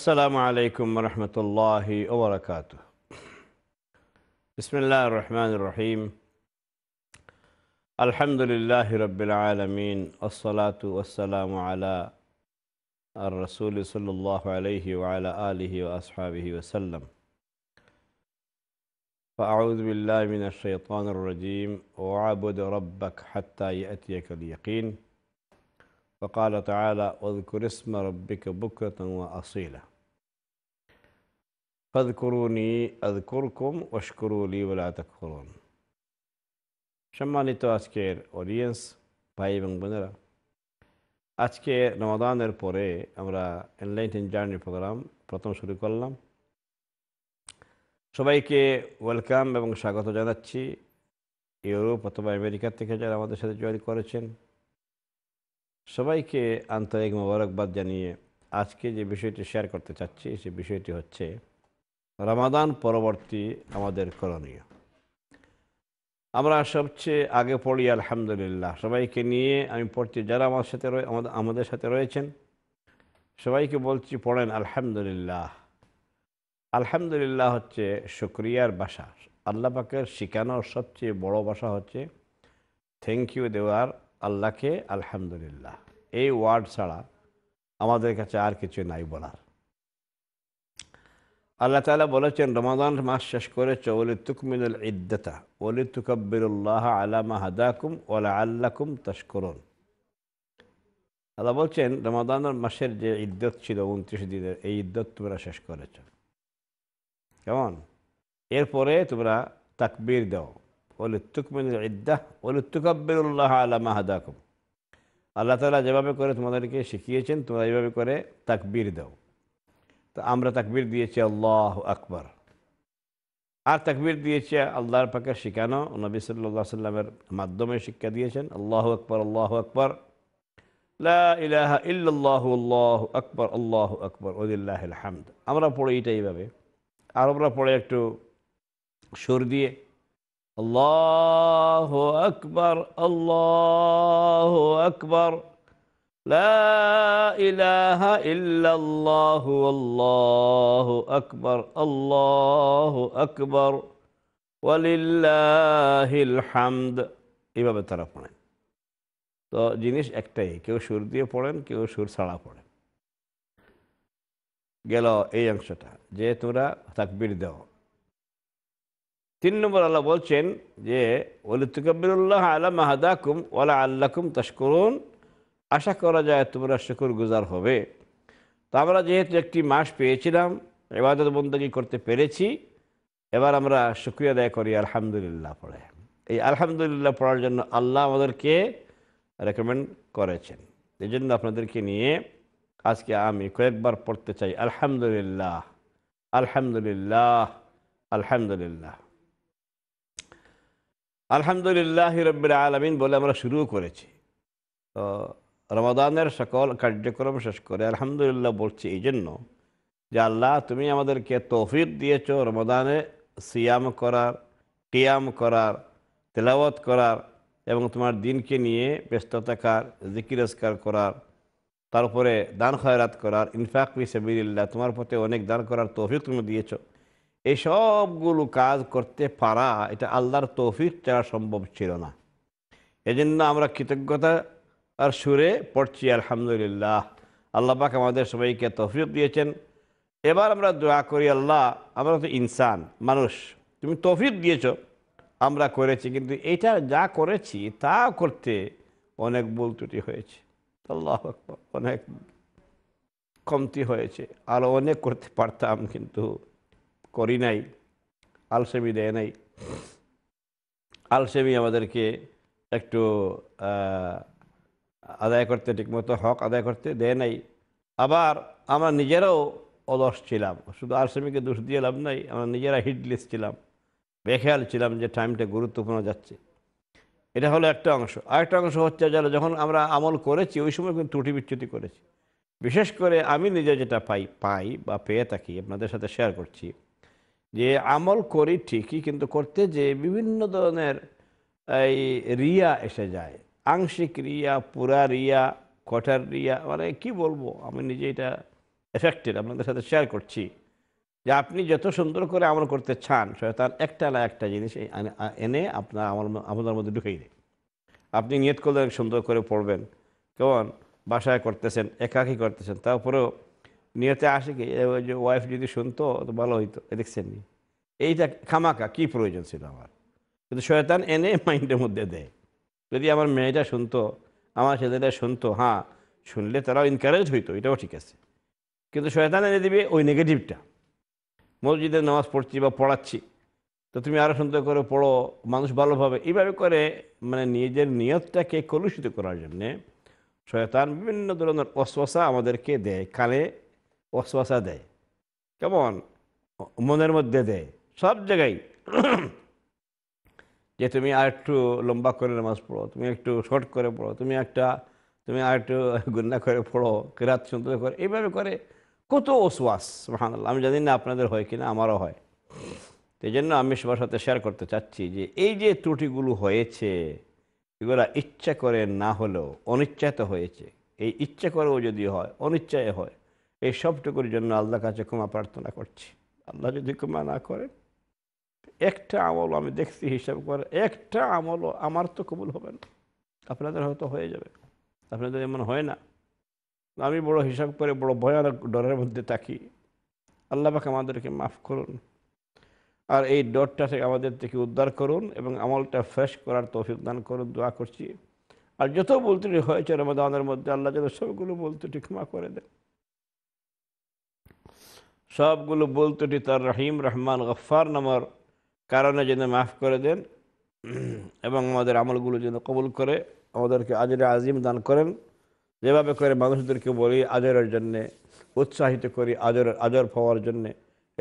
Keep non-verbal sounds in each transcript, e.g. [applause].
السلام عليكم ورحمة الله وبركاته بسم الله الرحمن الرحيم الحمد لله رب العالمين الصلاة والسلام على الرسول صلى الله عليه وعلى آله وأصحابه وسلم فأعوذ بالله من الشيطان الرجيم وعبد ربك حتى يأتيك اليقين فقال تعالى واذكر اسم ربك بكرة وأصيلا ফদকুরুনি আদকুরকুম ওশকুরুলি OLA তকরুন সম্মানিত আজকের audience ভাই এবং বোনেরা আজকে নমাদানের পরে আমরা এনলাইন জার্নি প্রোগ্রাম প্রথম শুরু করলাম সবাইকে ওয়েলকাম এবং স্বাগত জানাচ্ছি ইউরোপ অথবা আমেরিকা থেকে যারা আমাদের সাথে জয়েন করেছেন সবাইকে আন্তরিক মোবারকবাদ জানিয়ে আজকে যে বিষয়টি শেয়ার করতে চাচ্ছি সে বিষয়টি হচ্ছে রমাদান পরবর্তী আমাদের করণীয় আমরা সবচেয়ে আগে পড়ি আলহামদুলিল্লাহ সবাইকে নিয়ে আমি পড়ছি যারা আমার সাথে আমাদের সাথে রয়েছেন সবাইকে বলছি পড়েন আলহামদুলিল্লাহ আলহামদুলিল্লাহ হচ্ছে শুক্রিয়ার বাসা আল্লাহ পাকের শিখানোর সবচেয়ে বড় ভাষা হচ্ছে থ্যাংক ইউ দেওয়ার আল্লাহকে আলহামদুলিল্লাহ এই ওয়ার্ড ছাড়া আমাদের কাছে আর কিছু নাই বলার আল্লাহ তালা বলেছেন রমাদান মাস শেষ করে চৌলি তুকমিনুল ইদ্দাতা ওলি তুকব্বিরুল্লাহ আলামা হাদাকুম ওলা আল্লাকুম তস্করুন আল্লাহ বলছেন রমাদান মাসের যে ইদ্যত ছিল উনত্রিশ দিনের এই ইদ্যত তোমরা শেষ করেছ কেমন এরপরে তোমরা তাকবির দাও ওলি তুকমিনুল ইদ্দাহ ওলি তুকব্বিরুল্লাহ আলামা হাদাকুম আল্লাহ তালা যেভাবে করে তোমাদেরকে শিখিয়েছেন তোমরা এইভাবে করে তাকবির দাও তো আমরা তাকবির দিয়েছি আল্লাহ আকবর আর তাকবির দিয়েছে আল্লাহর পাকে শিখানো নবী সাল্লা সাল্লামের মাধ্যমে শিক্ষা দিয়েছেন আল্লাহ আকবর আল্লাহ আকবর ইলাহা ইল্লাহ আল্লাহ আকবর আল্লাহ আকবর ওদিল্লাহ হামদ আমরা পড়ে এটা এইভাবে আর আমরা পড়ে একটু সুর দিয়ে আল্লাহ আকবর আল্লাহ আকবর এইভাবে এভাবে তারা পড়েন তো জিনিস একটাই কেউ সুর দিয়ে পড়েন কেউ সুর ছাড়া পড়েন গেল এই অংশটা যে তোমরা তাকবির দেও তিন নম্বর আল্লাহ বলছেন যে ওলি তুকবিরুল্লাহ আলা মাহাদাকুম ওলা আল্লাকুম তস্করুন আশা করা যায় তোমরা শুকুর গুজার হবে তো আমরা যেহেতু একটি মাস পেয়েছিলাম এবাদত বন্দী করতে পেরেছি এবার আমরা শুক্রিয়া আদায় করি আলহামদুলিল্লাহ পড়ে এই আলহামদুলিল্লাহ পড়ার জন্য আল্লাহ আমাদেরকে রেকমেন্ড করেছেন এই জন্য আপনাদেরকে নিয়ে আজকে আমি কয়েকবার পড়তে চাই আলহামদুলিল্লাহ আলহামদুলিল্লাহ আলহামদুলিল্লাহ আলহামদুলিল্লাহ রবিল আলমিন বলে আমরা শুরু করেছি তো রমাদানের সকল কার্যক্রম শেষ করে আলহামদুলিল্লাহ বলছি এই জন্য যে আল্লাহ তুমি আমাদেরকে তৌফিক দিয়েছ রমাদানে সিয়াম করার টিয়াম করার তেলাওয়াত করার এবং তোমার দিনকে নিয়ে ব্যস্ত থাকার জিকিরস্কার করার তারপরে দান খয়রাত করার ইনফাক বিসবিল্লা তোমার প্রতি অনেক দান করার তৌফিক তুমি দিয়েছ এই সবগুলো কাজ করতে পারা এটা আল্লাহর তৌফিক ছাড়া সম্ভব ছিল না এজন্য আমরা কৃতজ্ঞতা আর সুরে পড়ছি আলহামদুলিল্লাহ আল্লাহ পাক আমাদের সবাইকে তফরিক দিয়েছেন এবার আমরা দোয়া করি আল্লাহ আমরা তো ইনসান মানুষ তুমি তফরিক দিয়েছ আমরা করেছি কিন্তু এটা যা করেছি তা করতে অনেক ভুল ত্রুটি হয়েছে আল্লাহ অনেক কমতি হয়েছে আর অনেক করতে পারতাম কিন্তু করি নাই আলসেমি দেয় নাই আলসেমি আমাদেরকে একটু আদায় করতে ঠিকমতো হক আদায় করতে দেয় নাই আবার আমরা নিজেরাও অলস ছিলাম শুধু আরসেমিকে দোষ দিয়ে লাভ নাই আমরা নিজেরা হিটলেস ছিলাম বেখেয়াল ছিলাম যে টাইমটা গুরুত্বপূর্ণ যাচ্ছে এটা হলো একটা অংশ আরেকটা অংশ হচ্ছে যে যখন আমরা আমল করেছি ওই সময় কিন্তু ত্রুটি বিচ্যুতি করেছি বিশেষ করে আমি নিজে যেটা পাই পাই বা পেয়ে থাকি আপনাদের সাথে শেয়ার করছি যে আমল করি ঠিকই কিন্তু করতে যে বিভিন্ন ধরনের এই রিয়া এসে যায় আংশিক রিয়া পুরা রিয়া কঠার রিয়া মানে কি বলবো আমি নিজে এটা এফেক্টেড আপনাদের সাথে শেয়ার করছি যে আপনি যত সুন্দর করে আমল করতে চান তার একটা না একটা জিনিস এনে আপনার আমার আমাদের মধ্যে ঢুকেই দেয় আপনি নিয়ত করলে সুন্দর করে পড়বেন কেমন বাসায় করতেছেন একাকি করতেছেন তারপরেও নিয়তে আসে কি যে ওয়াইফ যদি শুনতো তো ভালো হইতো দেখছেন নি এইটা খামাকা কি প্রয়োজন ছিল আমার কিন্তু শয়তান এনে মাইন্ডের [laughs] মধ্যে দেয় যদি আমার মেয়েটা শুনতো আমার ছেলেটা শুনতো হ্যাঁ শুনলে তারাও এনকারেজ হইতো এটাও ঠিক আছে কিন্তু শয়তান এনে দিবে ওই নেগেটিভটা মসজিদে নামাজ পড়ছি বা পড়াচ্ছি তো তুমি আরও সুন্দর করে পড়ো মানুষ ভালোভাবে এইভাবে করে মানে নিজের নিয়তটাকে কলুষিত করার জন্যে শয়তান বিভিন্ন ধরনের অশ্বাসা আমাদেরকে দেয় কানে অশ্বাসা দেয় কেমন মনের মধ্যে দেয় সব জায়গায় যে তুমি আর একটু লম্বা করে নামাজ পড়ো তুমি একটু শর্ট করে পড়ো তুমি একটা তুমি আর একটু গুন্না করে পড়ো কেরাত সুন্দর করে এইভাবে করে কত ওসওয়াস মহানাল্লাহ আমি জানি না আপনাদের হয় কিনা আমারও হয় এই জন্য আমি সবার সাথে শেয়ার করতে চাচ্ছি যে এই যে ত্রুটিগুলো হয়েছে এগুলো ইচ্ছা করে না হলেও অনিচ্ছায় তো হয়েছে এই ইচ্ছা করেও যদি হয় অনিচ্ছায় হয় এই সবটুকুর জন্য আল্লাহ কাছে ক্ষমা প্রার্থনা করছি আল্লাহ যদি ক্ষমা না করেন একটা আমল আমি দেখছি হিসাব করে একটা আমলও আমার তো কবুল হবে না আপনাদের হয়তো হয়ে যাবে আপনাদের এমন হয় না আমি বড় হিসাব করে বড় ভয়ানক ডরের মধ্যে থাকি আল্লাহবাক আমাদেরকে মাফ করুন আর এই ডরটা থেকে আমাদের থেকে উদ্ধার করুন এবং আমলটা ফ্রেশ করার তৌফিক দান করুন দোয়া করছি আর যত বলতে হয়েছে হয়েছে রমাদানের মধ্যে আল্লাহ যেন সবগুলো ভুল ত্রুটি ক্ষমা করে দেন সবগুলো ভুল তার রহিম রহমান গফ্ফার নামার কারণে যেন মাফ করে দেন এবং আমাদের আমলগুলো যেন কবুল করে আমাদেরকে আজরে আজিম দান করেন যেভাবে করে মানুষদেরকে বলি আজরের জন্যে উৎসাহিত করি আজর আজর পাওয়ার জন্যে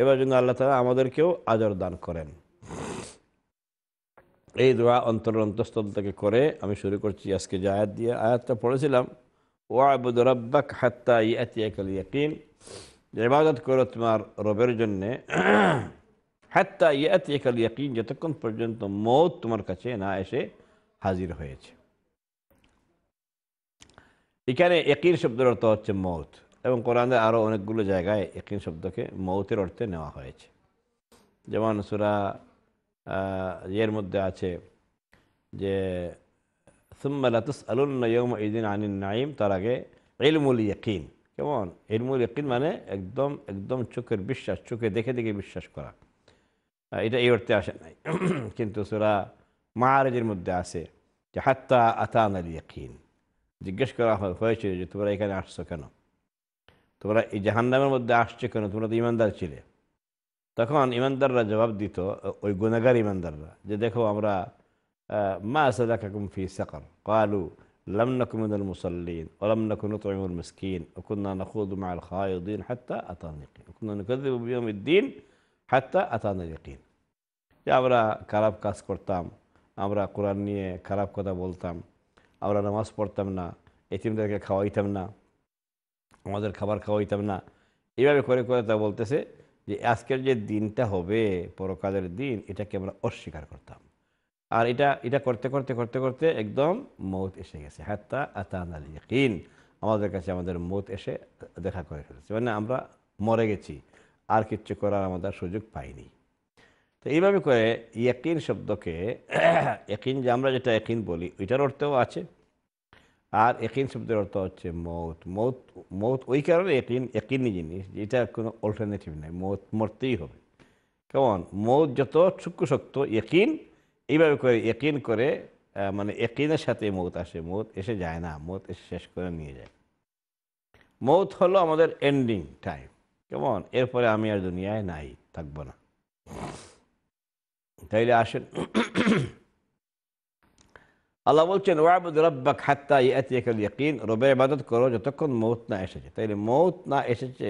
এবার জন্য আল্লাহ তালা আমাদেরকেও আজর দান করেন এই দোয়া অন্তর অন্তঃস্থল থেকে করে আমি শুরু করছি আজকে যে আয়াত দিয়ে আয়াতটা পড়েছিলাম ওয়াবুদ রব্বাক হাত্তা ইয়াতিয়াকাল ইয়াকিন ইবাদত করো তোমার রবের জন্যে হ্যাত্তা ইয়াত একাল ইয়াকিন যতক্ষণ পর্যন্ত মত তোমার কাছে না এসে হাজির হয়েছে এখানে একিন শব্দের অর্থ হচ্ছে মৌত এবং কোরআনে আরও অনেকগুলো জায়গায় একিন শব্দকে মৌতের অর্থে নেওয়া হয়েছে যেমন সুরা ইয়ের মধ্যে আছে যে সুম্মালাতুস আলুল নয়ম ইদিন আনিন নাইম তার আগে এলমুল ইয়কিন কেমন এলমুল ইয়কিন মানে একদম একদম চোখের বিশ্বাস চোখে দেখে দেখে বিশ্বাস করা এটা এই অর্থে আসে নাই কিন্তু সুরা মারেজের মধ্যে আছে যে হাত্তা আতান আল ইয়াকিন জিজ্ঞেস করা হয়েছিল যে তোমরা এখানে আসছো কেন তোমরা এই জাহান্নামের মধ্যে আসছো কেন তোমরা তো ইমানদার ছিলে তখন ইমানদাররা জবাব দিত ওই গুণাগার ইমানদাররা যে দেখো আমরা মা সাদাকাকুম ফি সাকর কালু لم نكن من المصلين ولم نكن نطعم المسكين وكنا نخوض مع الخائضين حتى أتانا اليقين وكنا نكذب بيوم الدين حتى أتانا اليقين যে আমরা খারাপ কাজ করতাম আমরা কোরআন নিয়ে খারাপ কথা বলতাম আমরা নামাজ পড়তাম না এতিমদেরকে খাওয়াইতাম না আমাদের খাবার খাওয়াইতাম না এইভাবে করে করে তা বলতেছে যে আজকের যে দিনটা হবে পরকালের দিন এটাকে আমরা অস্বীকার করতাম আর এটা এটা করতে করতে করতে করতে একদম মত এসে গেছে হাত্তা আতান আল আমাদের কাছে আমাদের মত এসে দেখা করে ফেলেছে মানে আমরা মরে গেছি আর কিচ্ছু করার আমাদের সুযোগ পাইনি তো এইভাবে করে ইয়াকিন শব্দকে একিন [coughs] যে আমরা যেটা একিন বলি ওইটার অর্থেও আছে আর একিন শব্দের অর্থ হচ্ছে মৌত মৌত মৌত ওই কারণে একিন একিনই জিনিস যেটা কোনো অল্টারনেটিভ নেই মৌত মরতেই হবে কেমন মৌত যত সূক্ষ্ম শক্ত একিন এইভাবে করে একিন করে মানে একিনের সাথে মৌত আসে মৌত এসে যায় না মৌত এসে শেষ করে নিয়ে যায় মৌত হলো আমাদের এন্ডিং টাইম কেমন এরপরে আমি আর দুনিয়ায় নাই থাকবো না তাইলে আসেন আল্লাহ বলছেন ওয়াবুদ রব্বাক হাত্তা ইয়াতিয়াকাল ইয়াকিন রব্বে ইবাদত করো যতক্ষণ মৌত না এসেছে তাইলে মৌত না এসেছে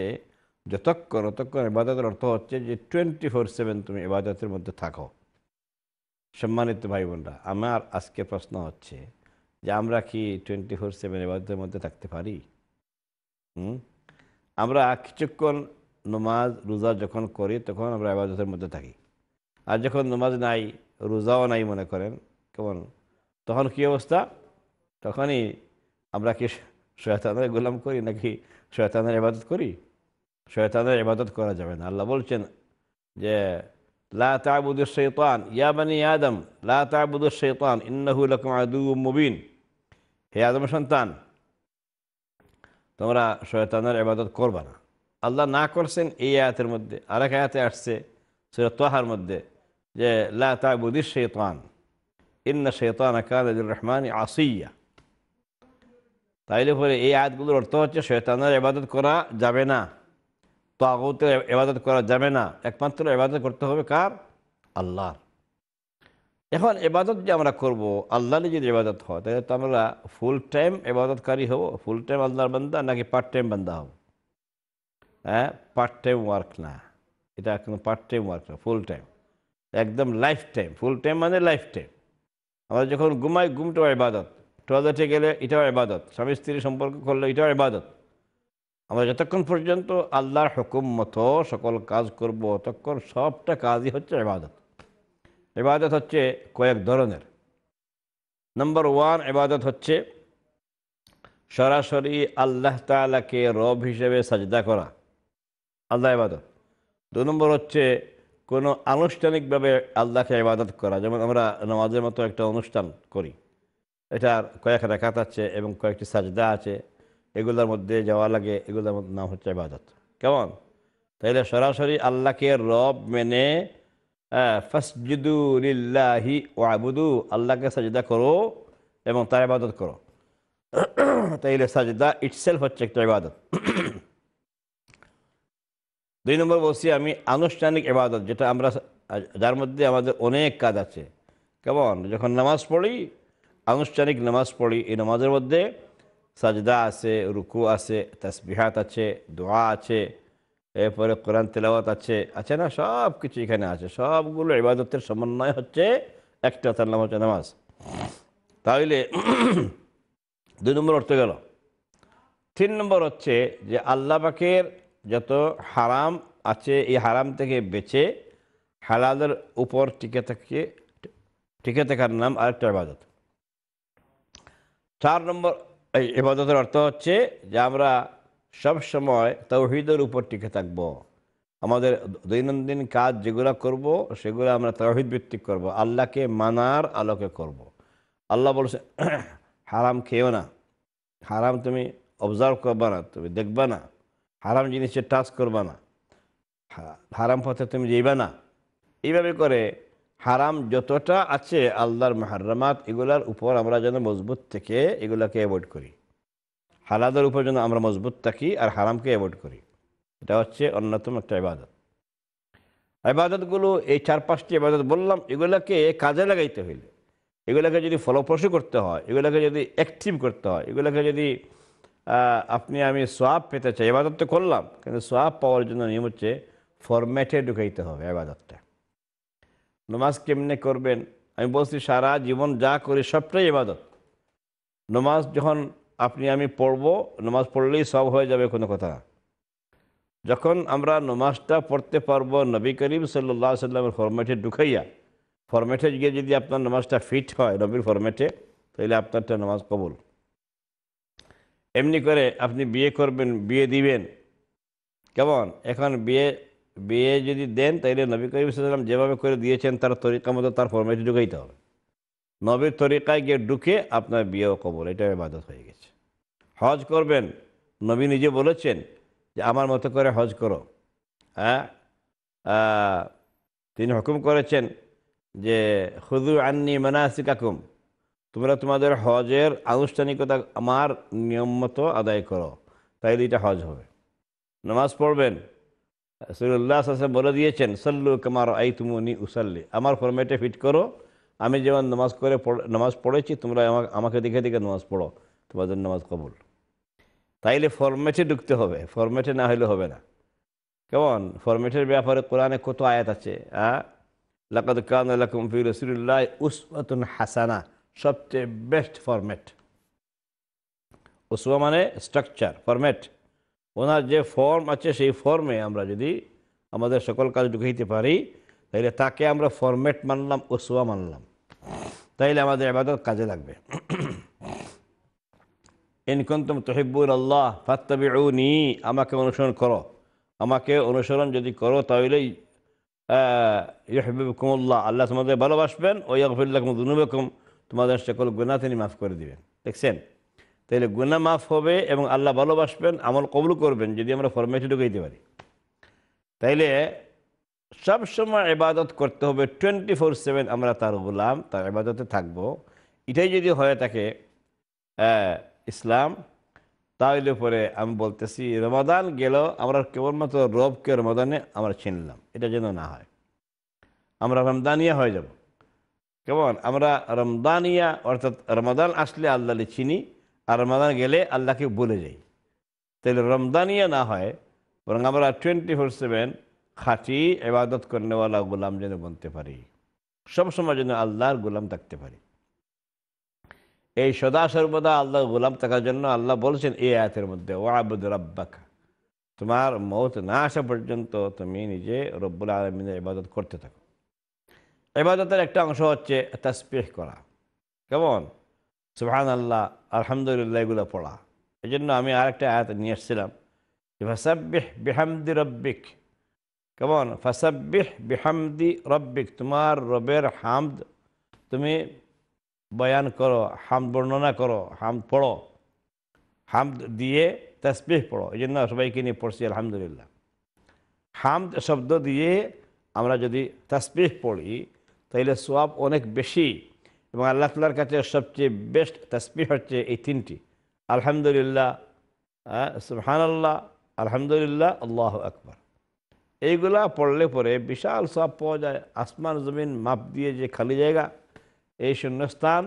যতক্ষণ ততক্ষণ ইবাদতের অর্থ হচ্ছে যে টোয়েন্টি ফোর সেভেন তুমি ইবাদতের মধ্যে থাকো সম্মানিত ভাই বোনরা আমার আজকে প্রশ্ন হচ্ছে যে আমরা কি টোয়েন্টি ফোর সেভেন ইবাদতের মধ্যে থাকতে পারি হুম আমরা কিছুক্ষণ নমাজ রোজা যখন করি তখন আমরা ইবাদতের মধ্যে থাকি আর যখন নামাজ নাই রোজাও নাই মনে করেন কেমন তখন কি অবস্থা তখনই আমরা কি শয়তানের গোলাম করি নাকি শয়তানের ইবাদত করি শয়তানের ইবাদত করা যাবে না আল্লাহ বলছেন যে লা তাবুদু শৈতান ইয়াবানি আদম লা তাবুদু শৈতান ইন্নাহুল আদু মুবিন হে আদম সন্তান তোমরা শয়তানের ইবাদত করবা না আল্লাহ না করছেন এই আয়াতের মধ্যে আরেক আয়াতে আসছে সুরা তোহার মধ্যে যে লাবুদি শেতান ইন্না শেতান আকালুর রহমান আসিয়া তাইলে পরে এই আয়াতগুলোর অর্থ হচ্ছে শৈতানের এবাদত করা যাবে না তাগতের এবাদত করা যাবে না একমাত্র এবাদত করতে হবে কার আল্লাহর এখন এবাদত যদি আমরা করবো আল্লাহর যদি এবাদত হয় তাহলে তো আমরা ফুল টাইম এবাদতকারী হব ফুল টাইম আল্লাহর বান্দা নাকি পার্ট টাইম বান্দা হব হ্যাঁ পার্ট টাইম ওয়ার্ক না এটা কোনো পার্ট টাইম ওয়ার্ক না ফুল টাইম একদম লাইফ টাইম ফুল টাইম মানে লাইফ টাইম আমরা যখন ঘুমাই ঘুমটাও ইবাদত টয়লেটে গেলে এটাও ইবাদত স্বামী স্ত্রীর সম্পর্ক করলে এটাও ইবাদত আমরা যতক্ষণ পর্যন্ত আল্লাহর হুকুম মতো সকল কাজ করব ততক্ষণ সবটা কাজই হচ্ছে ইবাদত ইবাদত হচ্ছে কয়েক ধরনের নম্বর ওয়ান ইবাদত হচ্ছে সরাসরি আল্লাহ তালাকে রব হিসেবে সাজদা করা আল্লাহ ইবাদত দু নম্বর হচ্ছে কোনো আনুষ্ঠানিকভাবে আল্লাহকে ইবাদত করা যেমন আমরা নামাজের মতো একটা অনুষ্ঠান করি এটার কয়েক রেখাত আছে এবং কয়েকটি সাজদা আছে এগুলোর মধ্যে যাওয়া লাগে এগুলোর মধ্যে নাম হচ্ছে ইবাদত কেমন তাইলে সরাসরি আল্লাহকে রব মেনে ফসজিদু লিল্লাহি ও আবুদু আল্লাহকে সাজদা করো এবং তার ইবাদত করো তাইলে সাজদা ইটসেলফ হচ্ছে একটা ইবাদত দুই নম্বর বলছি আমি আনুষ্ঠানিক এবাদত যেটা আমরা যার মধ্যে আমাদের অনেক কাজ আছে কেমন যখন নামাজ পড়ি আনুষ্ঠানিক নামাজ পড়ি এই নামাজের মধ্যে সাজদা আছে রুকু আছে তাসবিহাত আছে দোয়া আছে এরপরে কোরআন তেলাওয়াত আছে আছে না সব কিছু এখানে আছে সবগুলো ইবাদতের সমন্বয় হচ্ছে একটা তার নাম হচ্ছে নামাজ তাহলে দুই নম্বর অর্থ গেল তিন নম্বর হচ্ছে যে আল্লাহ পাকের যত হারাম আছে এই হারাম থেকে বেঁচে হালালের উপর টিকে থাকে টিকে থাকার নাম আরেকটা ইবাদত চার নম্বর এই ইবাদতের অর্থ হচ্ছে যে আমরা সব সময় তৌহিদের উপর টিকে থাকব। আমাদের দৈনন্দিন কাজ যেগুলো করব সেগুলো আমরা তৌহিদ ভিত্তিক করব। আল্লাহকে মানার আলোকে করব। আল্লাহ বলছে [clears throat] হারাম খেয়েও না হারাম তুমি অবজার্ভ করবা না তুমি দেখবা না হারাম জিনিসের টাচ করবা না হারাম পথে তুমি যাইবা না এইভাবে করে হারাম যতটা আছে আল্লাহর মাহারামাত এগুলার উপর আমরা যেন মজবুত থেকে এগুলাকে অ্যাভয়েড করি হালাদের উপর যেন আমরা মজবুত থাকি আর হারামকে অ্যাভয়েড করি এটা হচ্ছে অন্যতম একটা ইবাদত ইবাদতগুলো এই চার পাঁচটি ইবাদত বললাম এগুলাকে কাজে লাগাইতে হইলে এগুলাকে যদি ফলপ্রসূ করতে হয় এগুলাকে যদি অ্যাক্টিভ করতে হয় এগুলাকে যদি আপনি আমি সোয়াব পেতে চাই এবাদত তো করলাম কিন্তু সোয়াব পাওয়ার জন্য নিয়ম হচ্ছে ফরম্যাটে ঢুকাইতে হবে এবাদতটা নমাজ কেমনে করবেন আমি বলছি সারা জীবন যা করি সবটাই এবাদত নমাজ যখন আপনি আমি পড়ব নমাজ পড়লেই সব হয়ে যাবে কোনো কথা যখন আমরা নমাজটা পড়তে পারবো নবী করিম সাল্লা সাল্লামের ফরম্যাটে ঢুকাইয়া ফরম্যাটে গিয়ে যদি আপনার নমাজটা ফিট হয় নবীর ফরম্যাটে তাহলে আপনারটা নমাজ কবুল এমনি করে আপনি বিয়ে করবেন বিয়ে দিবেন কেমন এখন বিয়ে বিয়ে যদি দেন তাইলে নবী করিম সাল্লাম যেভাবে করে দিয়েছেন তার তরিকা মতো তার ফরমেটি ঢুকাইতে হবে নবীর তরিকায় গিয়ে ঢুকে আপনার বিয়েও কবল এটা বাদত হয়ে গেছে হজ করবেন নবী নিজে বলেছেন যে আমার মতো করে হজ করো হ্যাঁ তিনি হুকুম করেছেন যে হুদু আন্নি মানাসিকাকুম তোমরা তোমাদের হজের আনুষ্ঠানিকতা আমার নিয়ম মতো আদায় করো তাইলে এটা হজ হবে নামাজ পড়বেন সৈল্লা সাহেব বলে দিয়েছেন সল্লু কামার আই তুমি উসাল্লি আমার ফরমেটে ফিট করো আমি যেমন নামাজ করে নামাজ পড়েছি তোমরা আমাকে দেখে দেখে নামাজ পড়ো তোমাদের নামাজ কবুল তাইলে ফরমেটে ঢুকতে হবে ফরমেটে না হলে হবে না কেমন ফরমেটের ব্যাপারে কোরআনে কত আয়াত আছে হ্যাঁ লাকাদ কান লাকুম ফি রসুল্লাহ উসমাতুন হাসানা সবচেয়ে বেস্ট ফরম্যাট উসুয়া মানে স্ট্রাকচার ফরম্যাট ওনার যে ফর্ম আছে সেই ফর্মে আমরা যদি আমাদের সকল কাজ ঢুকাইতে পারি তাহলে তাকে আমরা ফরম্যাট মানলাম উসুয়া মানলাম তাইলে আমাদের আবাদত কাজে লাগবে [clears throat] ইনকুন্তম তহিবুল আল্লাহ ফাত্তাবি নি আমাকে অনুসরণ করো আমাকে অনুসরণ যদি করো তাহলেই ইহবিবকুমুল্লাহ আল্লাহ তোমাদের ভালোবাসবেন ওই আকবুল্লাহ দুনুবকুম তোমাদের সকল গুণা তিনি মাফ করে দিবেন দেখছেন তাহলে গুণা মাফ হবে এবং আল্লাহ ভালোবাসবেন আমল কবুল করবেন যদি আমরা ফরমেটে ঢুকাইতে পারি তাইলে সবসময় এবাদত করতে হবে টোয়েন্টি ফোর সেভেন আমরা তার গোলাম তার এবাদতে থাকব এটাই যদি হয়ে থাকে ইসলাম তাহলে পরে আমি বলতেছি রমাদান গেল আমরা কেবলমাত্র রবকে রমাদানে আমরা চিনলাম এটা যেন না হয় আমরা রমদানিয়া হয়ে যাবো কেমন আমরা রমদানিয়া অর্থাৎ রমাদান আসলে আল্লাহলে চিনি আর রমাদান গেলে আল্লাহকে বলে যাই তাহলে রমদানিয়া না হয় বরং আমরা টোয়েন্টি ফোর সেভেন খাঁটি এবাদত করেওয়ালা গোলাম যেন বনতে পারি সবসময় যেন আল্লাহর গোলাম থাকতে পারি এই সদা সর্বদা আল্লাহ গোলাম থাকার জন্য আল্লাহ বলছেন এই আয়াতের মধ্যে ও আবুদ রাব্বাকা তোমার মত না আসা পর্যন্ত তুমি নিজে রব্বুল আলমিনের ইবাদত করতে থাকো এবাদতের একটা অংশ হচ্ছে তাসপিহ করা কেমন সুহান আল্লাহ আলহামদুলিল্লাহ এগুলো পড়া এই জন্য আমি আরেকটা আয়াত নিয়ে এসেছিলাম ফসাবিহ বিহামদি রব্বিক কেমন ফসাবিহ বিহামদি রব্বিক তোমার রবের হামদ তুমি বয়ান করো হাম বর্ণনা করো হাম পড়ো হাম দিয়ে তাসবিহ পড়ো এই জন্য সবাইকে নিয়ে পড়ছি আলহামদুলিল্লাহ হাম শব্দ দিয়ে আমরা যদি তাসবিহ পড়ি তাইলে সোয়াব অনেক বেশি এবং আল্লাহ তালার কাছে সবচেয়ে বেস্ট তাসপি হচ্ছে এই তিনটি আলহামদুলিল্লাহ সুহান আল্লাহ আলহামদুলিল্লাহ আল্লাহ আকবর এইগুলা পড়লে পরে বিশাল সব পাওয়া যায় আসমান জমিন মাপ দিয়ে যে খালি জায়গা এই শূন্যস্থান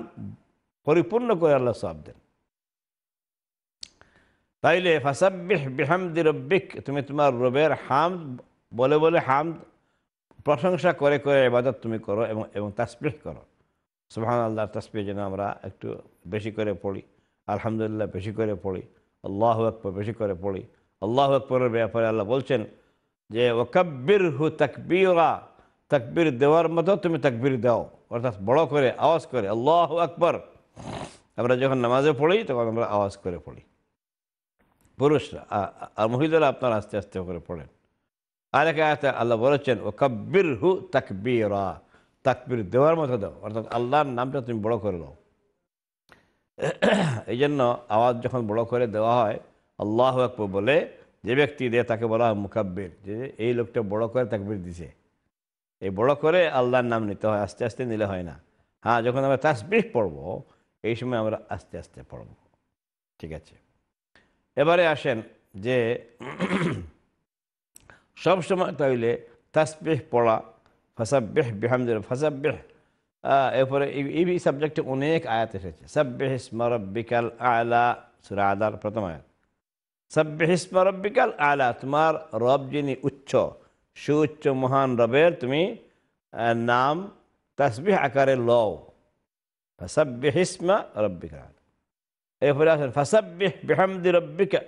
পরিপূর্ণ করে আল্লাহ সব দেন তাইলে ফাসাব্বিহ বিহামদি রব্বিক তুমি তোমার রবের হাম বলে বলে হামদ প্রশংসা করে করে এবাদত তুমি করো এবং এবং তাসপিহ করো সুহান আল্লাহর তাসপিহ যেন আমরা একটু বেশি করে পড়ি আলহামদুলিল্লাহ বেশি করে পড়ি আল্লাহ আকবর বেশি করে পড়ি আল্লাহ আকবরের ব্যাপারে আল্লাহ বলছেন যে ওকব্বির হু তাকবিরা তাকবির দেওয়ার মতো তুমি তাকবির দাও অর্থাৎ বড় করে আওয়াজ করে আল্লাহ আকবর আমরা যখন নামাজে পড়ি তখন আমরা আওয়াজ করে পড়ি পুরুষরা আর মহিলারা আপনারা আস্তে আস্তে করে পড়েন আর এক আল্লাহ বলেছেন ও কব্বির হু তাকবিরা তাকবির দেওয়ার মতো দাও অর্থাৎ আল্লাহর নামটা তুমি বড় করে দাও এই জন্য আওয়াজ যখন বড় করে দেওয়া হয় আল্লাহ আকবর বলে যে ব্যক্তি দেয় তাকে বলা হয় মুকাব্বির যে এই লোকটা বড় করে তাকবির দিছে এই বড় করে আল্লাহর নাম নিতে হয় আস্তে আস্তে নিলে হয় না হ্যাঁ যখন আমরা তাসবিহ পড়ব এই সময় আমরা আস্তে আস্তে পড়ব ঠিক আছে এবারে আসেন যে সব সময় তাইলে তাসবিহ পড়া ফাসাব্বিহ বিহামদুল ফাসাব্বিহ এরপরে এই সাবজেক্টে অনেক আয়াত এসেছে সাব্বিহ ইসমা রব্বিকাল আলা সুরা আদার প্রথম আয়াত সাব্বিহ ইসমা রব্বিকাল আলা তোমার রব যিনি উচ্চ সুউচ্চ মহান রবের তুমি নাম তাসবিহ আকারে লও ফাসাব্বিহ ইসম রব্বিকাল এরপরে আসেন ফাসাব্বিহ বিহামদি রব্বিকা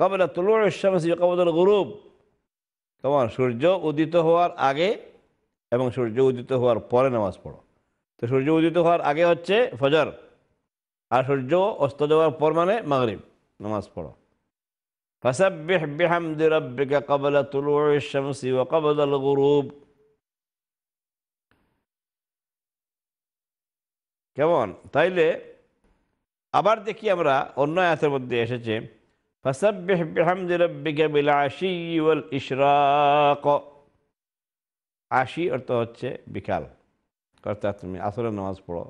কবলা তুলুর ইসলামসি কবদুল গুরুব কেমন সূর্য উদিত হওয়ার আগে এবং সূর্য উদিত হওয়ার পরে নামাজ পড়ো তো সূর্য উদিত হওয়ার আগে হচ্ছে ফজর আর সূর্য অস্ত যাওয়ার পর মানে মাগরিব নামাজ পড়ো فسبح بحمد ربك قبل طلوع الشمس وقبل কেমন তাইলে আবার দেখি আমরা অন্য আয়াতের মধ্যে এসেছে فسبح بحمد ربك بالعشي والإشراق আশি অর্থ হচ্ছে বিকাল অর্থাৎ তুমি আসরের নামাজ পড়ো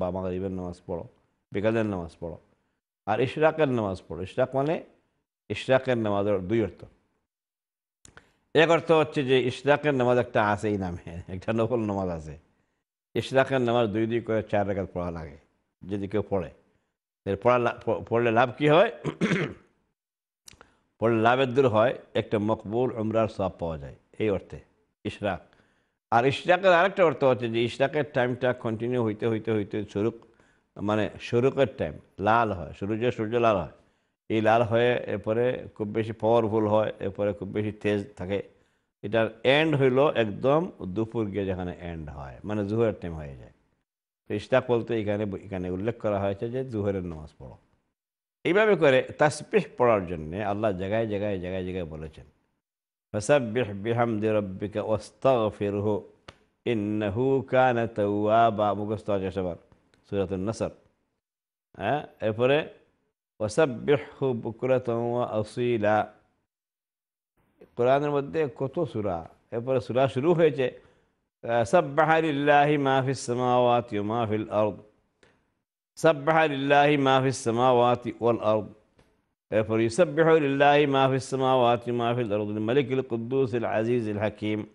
বা মাগরিবের নামাজ পড়ো বিকালের নামাজ পড়ো আর ইশরাকের নামাজ পড়ো ইশরাক মানে ইশরাকের নামাজের দুই অর্থ এক অর্থ হচ্ছে যে ইশরাকের নামাজ একটা আছে এই নামে একটা নকল নামাজ আছে ইশরাকের নামাজ দুই দুই করে চার রেখাত পড়া লাগে যদি কেউ পড়ে পড়া পড়লে লাভ কি হয় পড়লে লাভের হয় একটা মকবুল উমরার সব পাওয়া যায় এই অর্থে ইশরাক আর ইশরাকের আরেকটা অর্থ হচ্ছে যে ইশরাকের টাইমটা কন্টিনিউ হইতে হইতে হইতে সুরুক মানে সুরুকের টাইম লাল হয় সূর্য সূর্য লাল হয় এই লাল হয়ে এরপরে খুব বেশি পাওয়ারফুল হয় এরপরে খুব বেশি তেজ থাকে এটার এন্ড হইল একদম দুপুর গিয়ে যেখানে এন্ড হয় মানে জুহরের টাইম হয়ে যায় ইশতাক বলতে এখানে এখানে উল্লেখ করা হয়েছে যে জুহরের নামাজ পড়ো এইভাবে করে তাসপিহ পড়ার জন্যে আল্লাহ জায়গায় জায়গায় জায়গায় জায়গায় বলেছেন ফসাবিহ বিহামদি রব্বিকা ওস্তাগ ফিরহ ইন্নহু কানা তৌয়া বা মুখস্থ হ্যাঁ এরপরে ওসাবিহু বুকুরা তৌয়া কোরআনের মধ্যে কত সুরা এরপরে সুরা শুরু হয়েছে সাব্বাহারিল্লাহি মাহফিস সামাওয়াত মাহফিল আর্দ سبح لله ما في السماوات والأرض إيه، فليسبح لله ما في السماوات وما في الأرض الملك القدوس العزيز الحكيم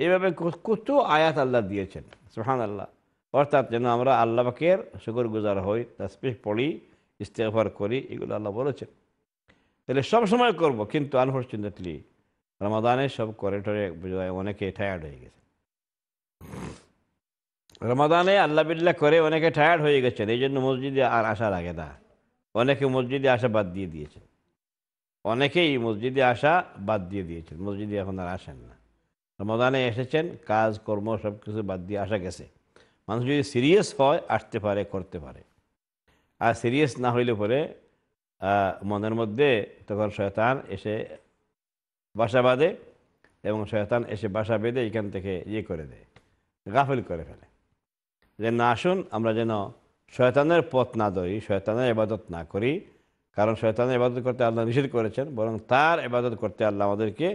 إيبا بين كتو آيات الله ديشن سبحان الله অর্থাৎ الله আমরা আল্লাহ পাকের শুকর গুজার হই তাসপিহ পড়ি ইস্তেফার করি এগুলো আল্লাহ বলেছেন তাহলে সব সময় করব কিন্তু আনফর্চুনেটলি রমাদানে সব করে টরে অনেকে টায়ার্ড হয়ে গেছে রমাদানে আল্লাহ বিল্লা করে অনেকে টায়ার্ড হয়ে গেছেন এই জন্য মসজিদে আর আসা লাগে না অনেকে মসজিদে আসা বাদ দিয়ে দিয়েছেন অনেকেই মসজিদে আসা বাদ দিয়ে দিয়েছেন মসজিদে এখন আর আসেন না রমাদানে এসেছেন কাজ কর্ম সব কিছু বাদ দিয়ে আসা গেছে মানুষ যদি সিরিয়াস হয় আসতে পারে করতে পারে আর সিরিয়াস না হইলে পরে মনের মধ্যে তখন শয়তান এসে বাসা বাঁধে এবং শয়তান এসে বাসা বেঁধে এখান থেকে ইয়ে করে দেয় গাফিল করে ফেলে যে না আসুন আমরা যেন শয়তানের পথ না ধরি শয়তানের ইবাদত না করি কারণ শয়তানের ইবাদত করতে আল্লাহ নিষেধ করেছেন বরং তার ইবাদত করতে আল্লাহ আমাদেরকে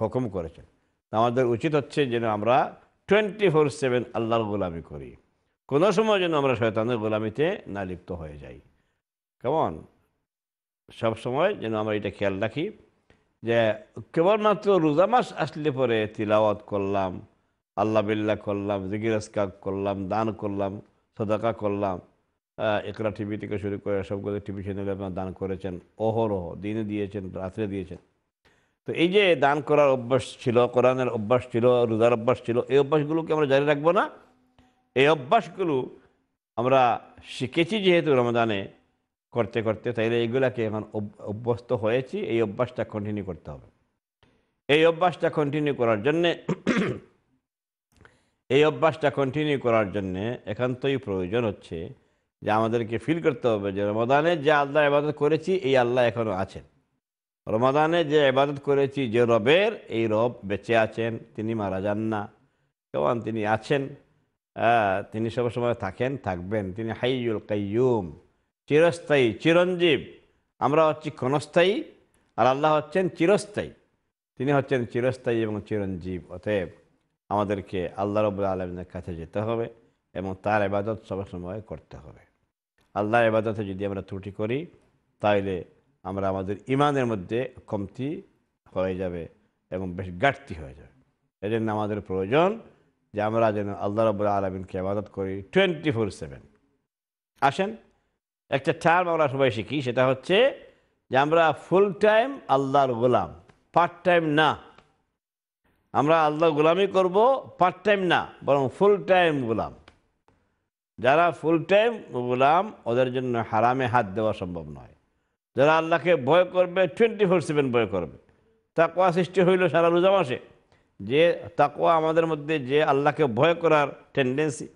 হুকুম করেছেন আমাদের উচিত হচ্ছে যেন আমরা টোয়েন্টি ফোর সেভেন আল্লাহর গোলামি করি কোনো সময় যেন আমরা শয়তানের গোলামিতে না লিপ্ত হয়ে যাই কেমন সব সময় যেন আমরা এটা খেয়াল রাখি যে কেবলমাত্র রোজা মাস আসলে পরে তিলাওয়াত করলাম আল্লাহ বিল্লা করলাম জিগিরাজকা করলাম দান করলাম সদাকা করলাম একরা টিভি থেকে শুরু করে সবগুলো টিভি চ্যানেলে আপনার দান করেছেন অহরহ দিনে দিয়েছেন রাত্রে দিয়েছেন তো এই যে দান করার অভ্যাস ছিল কোরআনের অভ্যাস ছিল রোজার অভ্যাস ছিল এই অভ্যাসগুলোকে আমরা জারি রাখবো না এই অভ্যাসগুলো আমরা শিখেছি যেহেতু রমদানে করতে করতে তাইলে এইগুলাকে এখন অভ্যস্ত হয়েছি এই অভ্যাসটা কন্টিনিউ করতে হবে এই অভ্যাসটা কন্টিনিউ করার জন্যে এই অভ্যাসটা কন্টিনিউ করার জন্যে একান্তই প্রয়োজন হচ্ছে যে আমাদেরকে ফিল করতে হবে যে রমাদানে যে আল্লাহ এবাদত করেছি এই আল্লাহ এখনও আছেন রমাদানে যে এবাদত করেছি যে রবের এই রব বেঁচে আছেন তিনি মারা যান না কেমন তিনি আছেন হ্যাঁ, তিনি সবসময় থাকেন থাকবেন তিনি হাইউল কাইয়ুম চিরস্থায়ী চিরঞ্জীব আমরা হচ্ছি ক্ষণস্থায়ী আর আল্লাহ হচ্ছেন চিরস্থায়ী তিনি হচ্ছেন চিরস্থায়ী এবং চিরঞ্জীব অতএব আমাদেরকে আল্লাহ রবুল্লা আলমিনের কাছে যেতে হবে এবং তার এবাদত সবসময় করতে হবে আল্লাহর এবাদতে যদি আমরা ত্রুটি করি তাইলে আমরা আমাদের ইমানের মধ্যে কমতি হয়ে যাবে এবং বেশ ঘাটতি হয়ে যাবে এজন্য জন্য আমাদের প্রয়োজন যে আমরা যেন আল্লাহ রবুল্লা আলমিনকে আবাদত করি টোয়েন্টি ফোর সেভেন আসেন একটা টার্ম আমরা সবাই শিখি সেটা হচ্ছে যে আমরা ফুল টাইম আল্লাহর গোলাম পার্ট টাইম না আমরা আল্লাহ গোলামি করব পার্ট টাইম না বরং ফুল টাইম গোলাম যারা ফুল টাইম গোলাম ওদের জন্য হারামে হাত দেওয়া সম্ভব নয় যারা আল্লাহকে ভয় করবে টোয়েন্টি ফোর সেভেন ভয় করবে তাকোয়া সৃষ্টি হইল সারা রোজা মাসে যে তাকোয়া আমাদের মধ্যে যে আল্লাহকে ভয় করার টেন্ডেন্সি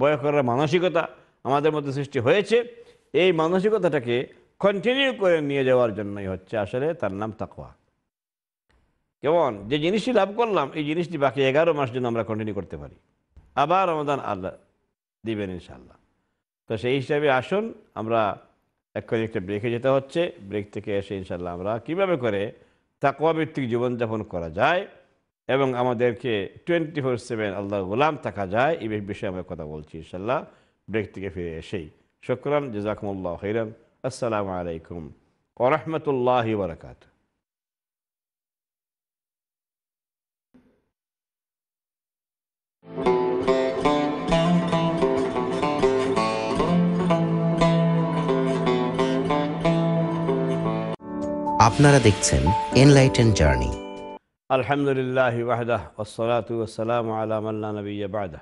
ভয় করার মানসিকতা আমাদের মধ্যে সৃষ্টি হয়েছে এই মানসিকতাটাকে কন্টিনিউ করে নিয়ে যাওয়ার জন্যই হচ্ছে আসলে তার নাম তাকোয়া কেমন যে জিনিসটি লাভ করলাম এই জিনিসটি বাকি এগারো মাস জন্য আমরা কন্টিনিউ করতে পারি আবার রমাদান আল্লাহ দিবেন ইনশাল্লাহ তো সেই হিসাবে আসুন আমরা এক্ষুনি একটা ব্রেকে যেতে হচ্ছে ব্রেক থেকে এসে ইনশাল্লাহ আমরা কীভাবে করে তাকওয়াভিত্তিক জীবনযাপন করা যায় এবং আমাদেরকে টোয়েন্টি ফোর সেভেন আল্লাহ গোলাম থাকা যায় এই বিষয়ে আমরা কথা বলছি ইনশাল্লাহ ব্রেক থেকে ফিরে এসেই শুক্রান জজাকমুল্লাহ হৈরান আসসালামু আলাইকুম ওরহমতুল্লাহ বারকাতু আপনারা দেখছেন এনলাইটেন জার্নি আলহামদুলিল্লাহ ওয়াহদা ওসলাতু ওসালাম আলামাল্লা নবী বাদা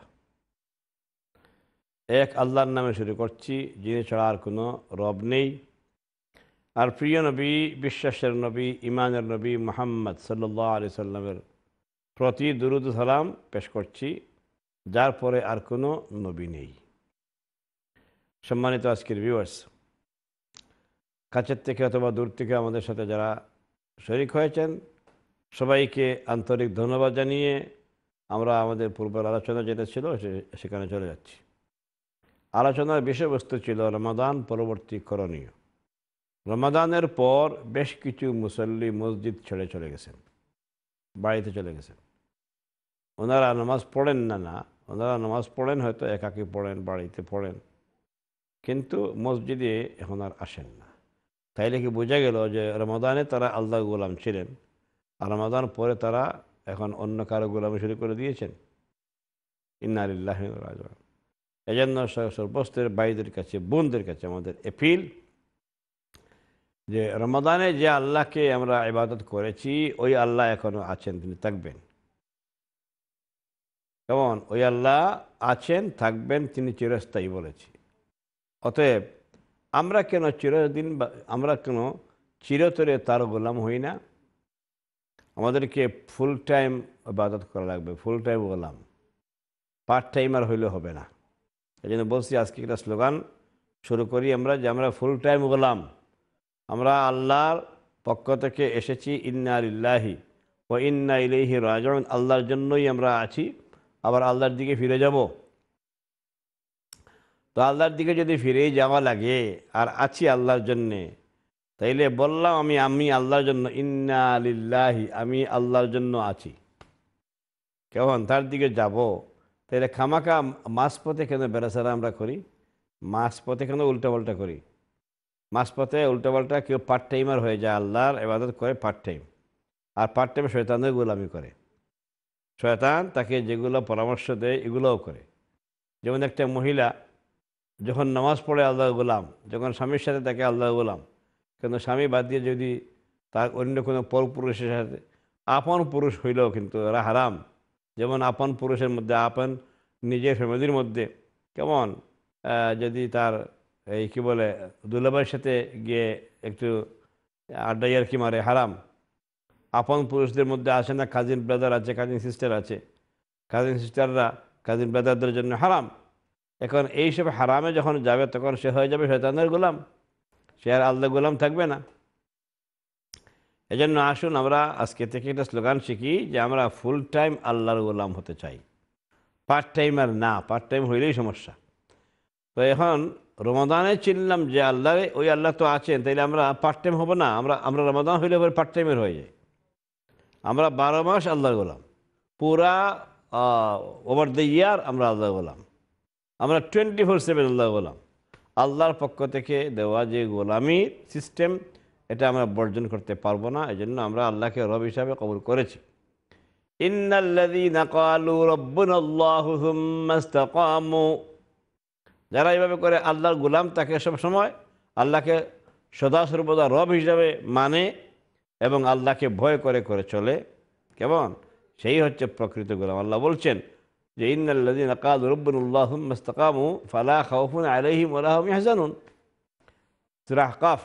এক আল্লাহর নামে শুরু করছি যিনি ছাড়া আর কোনো রব নেই আর প্রিয় নবী বিশ্বাসের নবী ইমানের নবী মোহাম্মদ সাল্লাহ আলি সাল্লামের প্রতি দুরুদ সালাম পেশ করছি যার পরে আর কোনো নবী নেই সম্মানিত আজকের ভিউয়ার্স কাছের থেকে অথবা দূর থেকে আমাদের সাথে যারা শরিক হয়েছেন সবাইকে আন্তরিক ধন্যবাদ জানিয়ে আমরা আমাদের পূর্বের আলোচনা যেটা ছিল সেখানে চলে যাচ্ছি আলোচনার বিষয়বস্তু ছিল রমাদান পরবর্তী করণীয় রমাদানের পর বেশ কিছু মুসল্লি মসজিদ ছেড়ে চলে গেছেন বাড়িতে চলে গেছেন ওনারা নামাজ পড়েন না না ওনারা নামাজ পড়েন হয়তো একাকি পড়েন বাড়িতে পড়েন কিন্তু মসজিদে এখন আর আসেন না তাইলে কি বোঝা গেল যে রমাদানে তারা আল্লাহ গোলাম ছিলেন আর রমাদান পরে তারা এখন অন্য কারো গোলাম শুরু করে দিয়েছেন ইন্নারিল্লাহ এজন্য সর্বস্তের বাইদের কাছে বোনদের কাছে আমাদের এপিল যে রমাদানে যে আল্লাহকে আমরা ইবাদত করেছি ওই আল্লাহ এখনও আছেন তিনি থাকবেন কেমন ওই আল্লাহ আছেন থাকবেন তিনি চিরস্থায়ী বলেছি অতএব আমরা কেন চিরদিন আমরা কেন চিরতরে তার গোলাম হই না আমাদেরকে ফুল টাইম বাদত করা লাগবে ফুল টাইম গোলাম পার্ট টাইম আর হইলে হবে না এই জন্য বলছি আজকে একটা স্লোগান শুরু করি আমরা যে আমরা ফুল টাইম গোলাম আমরা আল্লাহর পক্ষ থেকে এসেছি ইন্না ইল্লাহি ও ইন্না ইলেহি রাজন আল্লাহর জন্যই আমরা আছি আবার আল্লাহর দিকে ফিরে যাব তো আল্লাহর দিকে যদি ফিরেই যাওয়া লাগে আর আছি আল্লাহর জন্যে তাইলে বললাম আমি আমি আল্লাহর জন্য ইন্না আলিল্লাহি আমি আল্লাহর জন্য আছি কেমন তার দিকে যাব। তাইলে খামাখা মাঝপথে কেন বেড়াচারা আমরা করি মাঝপথে কেন উল্টাপাল্টা করি মাঝপথে উল্টাপাল্টা কেউ পার্ট টাইমার হয়ে যায় আল্লাহর এবাদত করে পার্ট টাইম আর পার্ট টাইমে শয়তানের গোলামি করে শয়তান তাকে যেগুলো পরামর্শ দেয় এগুলোও করে যেমন একটা মহিলা যখন নামাজ পড়ে আল্লাহ গোলাম যখন স্বামীর সাথে তাকে আল্লাহ গোলাম কিন্তু স্বামী বাদ দিয়ে যদি তার অন্য কোনো পুরুষের সাথে আপন পুরুষ হইলেও কিন্তু এরা হারাম যেমন আপন পুরুষের মধ্যে আপন নিজের ফ্যামিলির মধ্যে কেমন যদি তার এই কী বলে দুলাবের সাথে গিয়ে একটু আড্ডা আর কি মারে হারাম আপন পুরুষদের মধ্যে আসে না কাজিন ব্রাদার আছে কাজিন সিস্টার আছে কাজিন সিস্টাররা কাজিন ব্রাদারদের জন্য হারাম এখন এইসব হারামে যখন যাবে তখন সে হয়ে যাবে শৈতানের গোলাম সে আর আলাদা গোলাম থাকবে না এজন্য আসুন আমরা আজকে থেকে একটা স্লোগান শিখি যে আমরা ফুল টাইম আল্লাহর গোলাম হতে চাই পার্ট টাইম আর না পার্ট টাইম হইলেই সমস্যা তো এখন রমাদানে চিনলাম যে আল্লাহ ওই আল্লাহ তো আছেন তাইলে আমরা পার্ট টাইম হবো না আমরা আমরা রমাদান হইলে পরে পার্ট টাইমের হয়ে যাই আমরা বারো মাস আল্লাহর গোলাম পুরা ওভার দ্য ইয়ার আমরা আল্লাহর গোলাম আমরা টোয়েন্টি ফোর সেভেন আল্লাহ গোলাম আল্লাহর পক্ষ থেকে দেওয়া যে গোলামির সিস্টেম এটা আমরা বর্জন করতে পারবো না এই জন্য আমরা আল্লাহকে রব হিসাবে কবুল করেছি যারা এইভাবে করে আল্লাহর গোলাম তাকে সবসময় আল্লাহকে সদা সর্বদা রব হিসাবে মানে এবং আল্লাহকে ভয় করে করে চলে কেমন সেই হচ্ছে প্রকৃত গোলাম আল্লাহ বলছেন যে ইন্নাল্লাদিন কাল রব্বুল্লাহম মস্তকামু ফালা খাউফুন আলহিম আলাহম ইহসানুন কাফ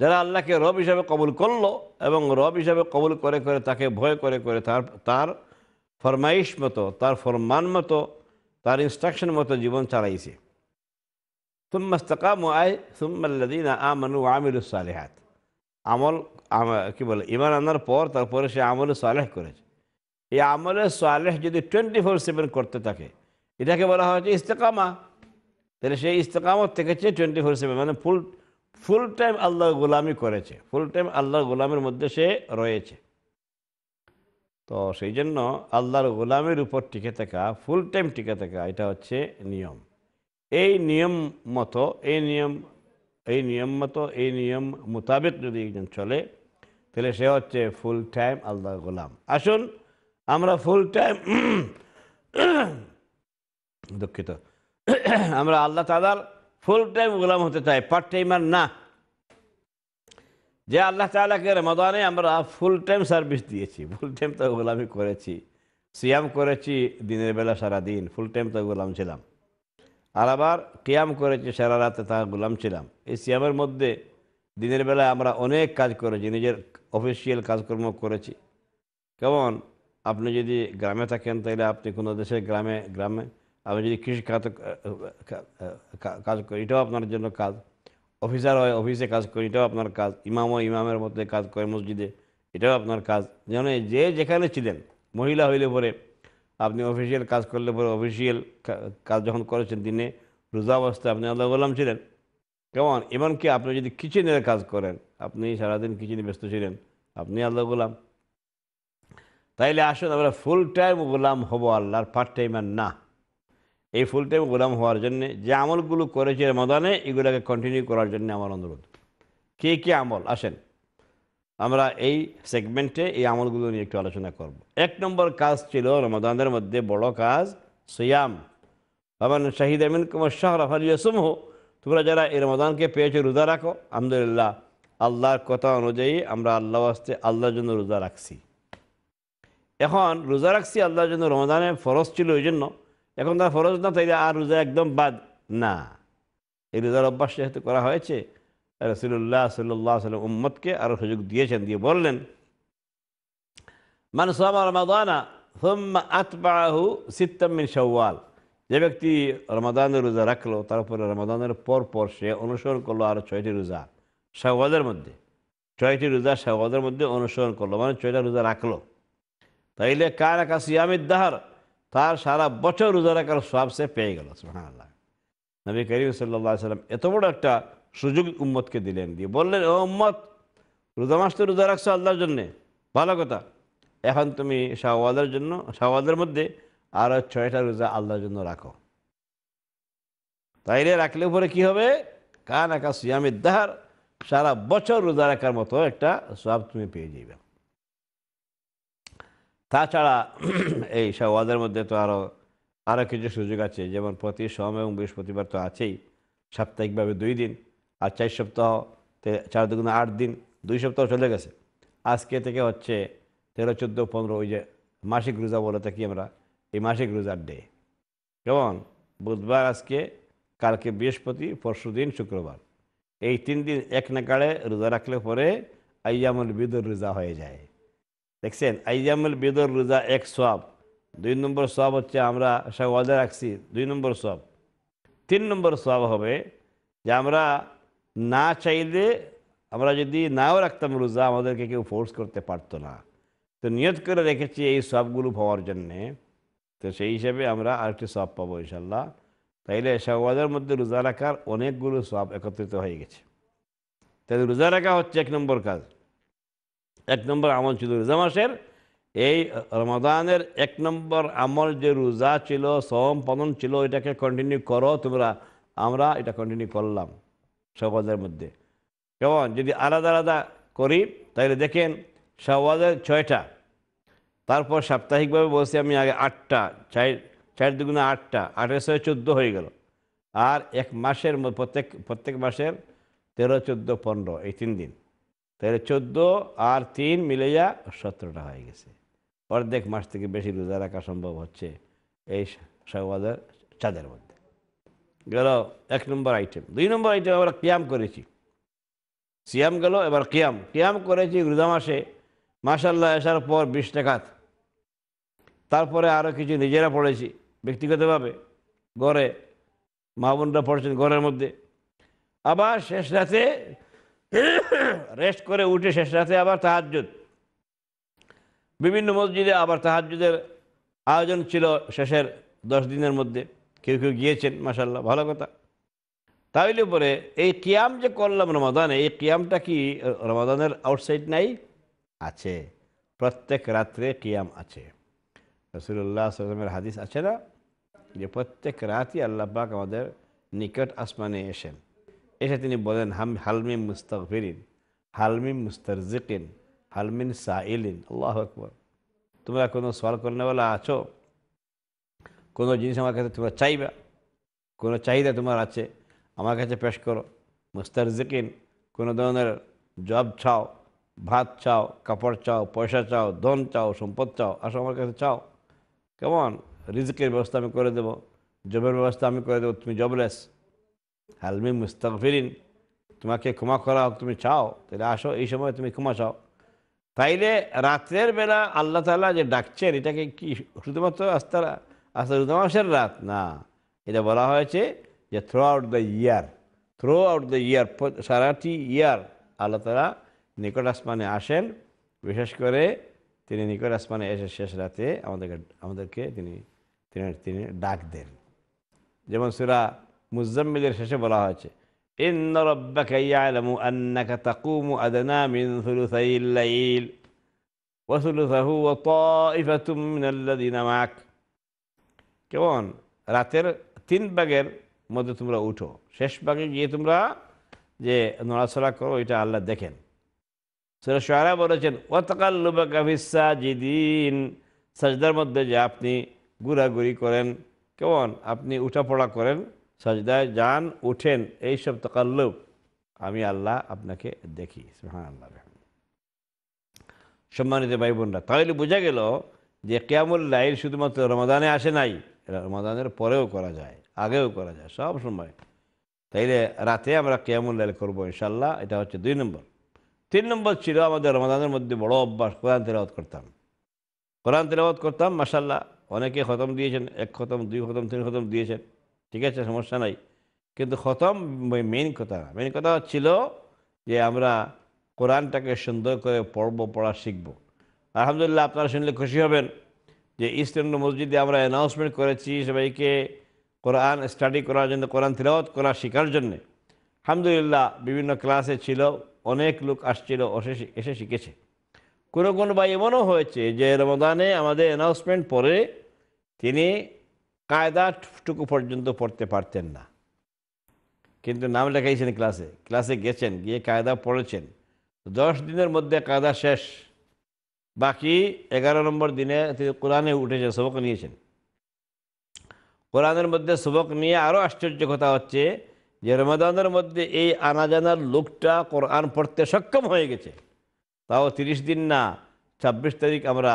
যারা আল্লাহকে রব হিসাবে কবুল করলো এবং রব হিসাবে কবুল করে করে তাকে ভয় করে করে তার তার ফরমাইশ মতো তার ফরমান মতো তার ইনস্ট্রাকশন মতো জীবন চালাইছে তুম্মাস্তাকামু আয় সুম্মাল্লাদিন আমানু আমির সালেহাত আমল কি বলে ইমান আনার পর তারপরে সে আমল সালেহ করেছে এই আমলের সোয়ালেহ যদি টোয়েন্টি ফোর সেভেন করতে থাকে এটাকে বলা হয়েছে ইস্তেকামা তাহলে সেই ইস্তেকামত থেকেছে টোয়েন্টি ফোর সেভেন মানে ফুল ফুল টাইম আল্লাহ গোলামি করেছে ফুল টাইম আল্লাহর গোলামের মধ্যে সে রয়েছে তো সেই জন্য আল্লাহর গোলামের উপর টিকে থাকা ফুল টাইম টিকে থাকা এটা হচ্ছে নিয়ম এই নিয়ম মতো এই নিয়ম এই নিয়ম মতো এই নিয়ম মোতাবেক যদি একজন চলে তাহলে সে হচ্ছে ফুল টাইম আল্লাহর গোলাম আসুন আমরা ফুল টাইম [clears throat] দুঃখিত [clears throat] আমরা আল্লাহ তালার ফুল টাইম গোলাম হতে চাই পার্ট টাইমার না যে আল্লাহ তালাকে রমাদানে আমরা ফুল টাইম সার্ভিস দিয়েছি ফুল টাইম তো গোলামি করেছি সিয়াম করেছি দিনের বেলা সারা দিন ফুল টাইম তো গোলাম ছিলাম আর আবার কিয়াম করেছি সারা রাতে তা গোলাম ছিলাম এই সিয়ামের মধ্যে দিনের বেলায় আমরা অনেক কাজ করেছি নিজের অফিসিয়াল কাজকর্ম করেছি কেমন আপনি যদি গ্রামে থাকেন তাহলে আপনি কোনো দেশের গ্রামে গ্রামে আপনি যদি কৃষি খাত কাজ করেন এটাও আপনার জন্য কাজ অফিসার হয় অফিসে কাজ করেন এটাও আপনার কাজ ইমাম হয় ইমামের মধ্যে কাজ করে মসজিদে এটাও আপনার কাজ যেন যে যেখানে ছিলেন মহিলা হইলে পরে আপনি অফিসিয়াল কাজ করলে পরে অফিসিয়াল কাজ যখন করেছেন দিনে রোজা অবস্থায় আপনি আল্লাহ গোলাম ছিলেন কেমন এমনকি আপনি যদি কিচেনের কাজ করেন আপনি সারাদিন কিচেনে ব্যস্ত ছিলেন আপনি আল্লাহ গোলাম তাইলে আসুন আমরা ফুল টাইম গোলাম হব আল্লাহর পার্ট টাইম আর না এই ফুল টাইম গোলাম হওয়ার জন্যে যে আমলগুলো করেছে রমাদানে এগুলোকে কন্টিনিউ করার জন্য আমার অনুরোধ কে কে আমল আসেন আমরা এই সেগমেন্টে এই আমলগুলো নিয়ে একটু আলোচনা করব। এক নম্বর কাজ ছিল রমাদানের মধ্যে বড় কাজ সিয়াম বাবান শাহিদ আমিন কুমার শাহ রাফালিয়াসমহ তোমরা যারা এই রমাদানকে পেয়েছো রোজা রাখো আলহামদুলিল্লাহ আল্লাহর কথা অনুযায়ী আমরা আল্লাহ আসতে আল্লাহর জন্য রোজা রাখছি এখন রোজা রাখছি আল্লাহর জন্য রমজানে ফরজ ছিল ওই জন্য এখন তার ফরজ না তাই আর রোজা একদম বাদ না এই রোজার অভ্যাস যেহেতু করা হয়েছে রসুল্লাহ সাল্লাহ সাল্লাম উম্মদকে আরও সুযোগ দিয়েছেন দিয়ে বললেন মানুষ রমাদানা আতবাহু সওয়াল যে ব্যক্তি রমাদানের রোজা রাখলো তারপরে রমাদানের পর পর সে অনুসরণ করলো আরও ছয়টি রোজা শাহওয়ালের মধ্যে ছয়টি রোজা শাহওয়ালের মধ্যে অনুসরণ করলো মানে ছয়টা রোজা রাখলো তাইলে কার একা সিয়ামিদ দাহার তার সারা বছর রোজা রাখার সব সে পেয়ে গেল সুহান আল্লাহ নবী করিম সাল্লা সাল্লাম এত বড় একটা সুযোগ উম্মতকে দিলেন দিয়ে বললেন ও উম্মত রোজা মাস তো রোজা রাখছো আল্লাহর জন্যে ভালো কথা এখন তুমি শাহওয়াদের জন্য শাহওয়াদের মধ্যে আরও ছয়টা রোজা আল্লাহর জন্য রাখো তাইলে রাখলে পরে কি হবে কান একা সিয়ামের দাহার সারা বছর রোজা রাখার মতো একটা সব তুমি পেয়ে যাবে তাছাড়া [clears throat] এই সওয়াদের মধ্যে তো আরও আরও কিছু সুযোগ আছে যেমন প্রতি সোম এবং বৃহস্পতিবার তো আছেই সাপ্তাহিকভাবে দুই দিন আর চার সপ্তাহ চার দুগুণ আট দিন দুই সপ্তাহ চলে গেছে আজকে থেকে হচ্ছে তেরো চোদ্দো পনেরো ওই যে মাসিক রোজা বলে থাকি আমরা এই মাসিক রোজার ডে কেমন বুধবার আজকে কালকে বৃহস্পতি পরশু দিন শুক্রবার এই তিন দিন এক নাকাড়ে রোজা রাখলে পরে আইয়ামুল বিদুর রোজা হয়ে যায় দেখছেন আইজামুল বেদর রোজা এক সব দুই নম্বর সব হচ্ছে আমরা সাগওয়াদে রাখছি দুই নম্বর সব তিন নম্বর সব হবে যে আমরা না চাইলে আমরা যদি নাও রাখতাম রোজা আমাদেরকে কেউ ফোর্স করতে পারতো না তো নিয়ত করে রেখেছি এই সবগুলো পাওয়ার জন্যে তো সেই হিসেবে আমরা আরেকটি সব পাবো ইনশাল্লাহ তাইলে শাহওয়াদের মধ্যে রোজা রাখার অনেকগুলো সব একত্রিত হয়ে গেছে তাই রোজা রাখা হচ্ছে এক নম্বর কাজ এক নম্বর আমল ছিল রোজা মাসের এই রমাদানের এক নম্বর আমল যে রোজা ছিল সম পালন ছিল এটাকে কন্টিনিউ করো তোমরা আমরা এটা কন্টিনিউ করলাম সকলের মধ্যে কেমন যদি আলাদা আলাদা করি তাহলে দেখেন সওয়াজের ছয়টা তারপর সাপ্তাহিকভাবে বসে আমি আগে আটটা চার চার দুগুণে আটটা ছয় চোদ্দো হয়ে গেল আর এক মাসের প্রত্যেক প্রত্যেক মাসের তেরো চোদ্দো পনেরো এই তিন দিন তাহলে চোদ্দ আর তিন মিলে যা সতেরোটা হয়ে গেছে অর্ধেক মাস থেকে বেশি রোজা রাখা সম্ভব হচ্ছে এই সহবাদের চাঁদের মধ্যে গেল এক নম্বর আইটেম দুই নম্বর আইটেম আমরা ক্যাম করেছি সিয়াম গেল এবার কিয়াম কিয়াম করেছি রোজা মাসে মাসাল্লাহ আসার পর বিশ টাকাত তারপরে আরও কিছু নিজেরা পড়েছি ব্যক্তিগতভাবে ঘরে মা বোনরা পড়েছেন ঘরের মধ্যে আবার শেষ রাতে রেস্ট করে উঠে শেষ রাতে আবার তাহাজুদ বিভিন্ন মসজিদে আবার তাহাজুদের আয়োজন ছিল শেষের দশ দিনের মধ্যে কেউ কেউ গিয়েছেন মাসাল্লাহ ভালো কথা তাইলে পরে এই কিয়াম যে করলাম রমাদানে এই কিয়ামটা কি রমাদানের আউটসাইড নাই আছে প্রত্যেক রাত্রে কিয়াম আছে রসুল্লাহ আসলামের হাদিস আছে না যে প্রত্যেক রাতই আল্লাহ পাক আমাদের নিকট আসমানে এসেন এসে তিনি বলেন হাম হালমিম মুস্তাকফিরিন হালমিম জিকিন হালমিন সাইলিন আল্লাহ আকবর তোমরা কোনো সওয়াল করনেওয়ালা আছো কোনো জিনিস আমার কাছে তোমরা চাইবা কোনো চাহিদা তোমার আছে আমার কাছে পেশ করো জিকিন কোনো ধরনের জব চাও ভাত চাও কাপড় চাও পয়সা চাও ধন চাও সম্পদ চাও আসো আমার কাছে চাও কেমন রিজিকের ব্যবস্থা আমি করে দেবো জবের ব্যবস্থা আমি করে দেবো তুমি জবলেস হালমি মুস্তাকফিরিন তোমাকে ক্ষমা করা হোক তুমি চাও তাহলে আসো এই সময় তুমি ক্ষমা চাও তাইলে রাত্রের বেলা আল্লাহ তালা যে ডাকছেন এটাকে কি শুধুমাত্র আস্তার আস্তা মাসের রাত না এটা বলা হয়েছে যে throughout the year throughout the year সারাটি ইয়ার আল্লাহ তালা নিকট আসমানে আসেন বিশেষ করে তিনি নিকট আসমানে এসে শেষ রাতে আমাদেরকে আমাদেরকে তিনি তিনি তিনি ডাক দেন যেমন সুরা মুজাম্মিলের শেষে বলা হয়েছে إن ربك يعلم أنك تقوم أدنى من ثلثي الليل وثلثه وطائفة من الذين معك কেমন রাতের তিন ভাগের মধ্যে তোমরা উঠো শেষ ভাগে গিয়ে তোমরা যে নড়াচড়া করো এটা আল্লাহ দেখেন সেটা সারা বলেছেন ওয়াতাকাল্লুবা কাফিসা জিদিন সাজদার মধ্যে যে আপনি ঘোরাঘুরি করেন কেমন আপনি উঠা পড়া করেন সজদায় যান উঠেন এইসব তকাল্লুব আমি আল্লাহ আপনাকে দেখি হ্যাঁ আল্লাহ সম্মানিত ভাই বোনরা তাহলে বোঝা গেল যে কেয়ামুল লাইল শুধুমাত্র রমাদানে আসে নাই রমাদানের পরেও করা যায় আগেও করা যায় সব সময় তাইলে রাতে আমরা কেয়ামুল লাইল করবো ইনশাল্লাহ এটা হচ্ছে দুই নম্বর তিন নম্বর ছিল আমাদের রমাদানের মধ্যে বড় অভ্যাস কোরআন তেলাওয়াত করতাম কোরআন তেলাওয়াত করতাম মাসাল্লাহ অনেকে খতম দিয়েছেন এক খতম দুই খতম তিন খতম দিয়েছেন ঠিক আছে সমস্যা নাই কিন্তু খতম মেন কথা মেন কথা ছিল যে আমরা কোরআনটাকে সুন্দর করে পর্ব পড়া শিখব আলহামদুলিল্লাহ আপনারা শুনলে খুশি হবেন যে ইস্টার্ন মসজিদে আমরা অ্যানাউন্সমেন্ট করেছি সবাইকে কোরআন স্টাডি করার জন্য কোরআন তিলাওয়াত করা শেখার জন্যে আলহামদুলিল্লাহ বিভিন্ন ক্লাসে ছিল অনেক লোক আসছিল এসে শিখেছে কোনো কোনো বা এমনও হয়েছে যে রমদানে আমাদের অ্যানাউন্সমেন্ট পরে তিনি কায়দাটুকু পর্যন্ত পড়তে পারতেন না কিন্তু নাম লেখাইছেন ক্লাসে ক্লাসে গেছেন গিয়ে কায়দা পড়েছেন দশ দিনের মধ্যে কায়দা শেষ বাকি এগারো নম্বর দিনে তিনি কোরআনে উঠেছে সবক নিয়েছেন কোরআনের মধ্যে সবক নিয়ে আরও আশ্চর্য কথা হচ্ছে যে রমাদানের মধ্যে এই আনাজানার লোকটা কোরআন পড়তে সক্ষম হয়ে গেছে তাও তিরিশ দিন না ছাব্বিশ তারিখ আমরা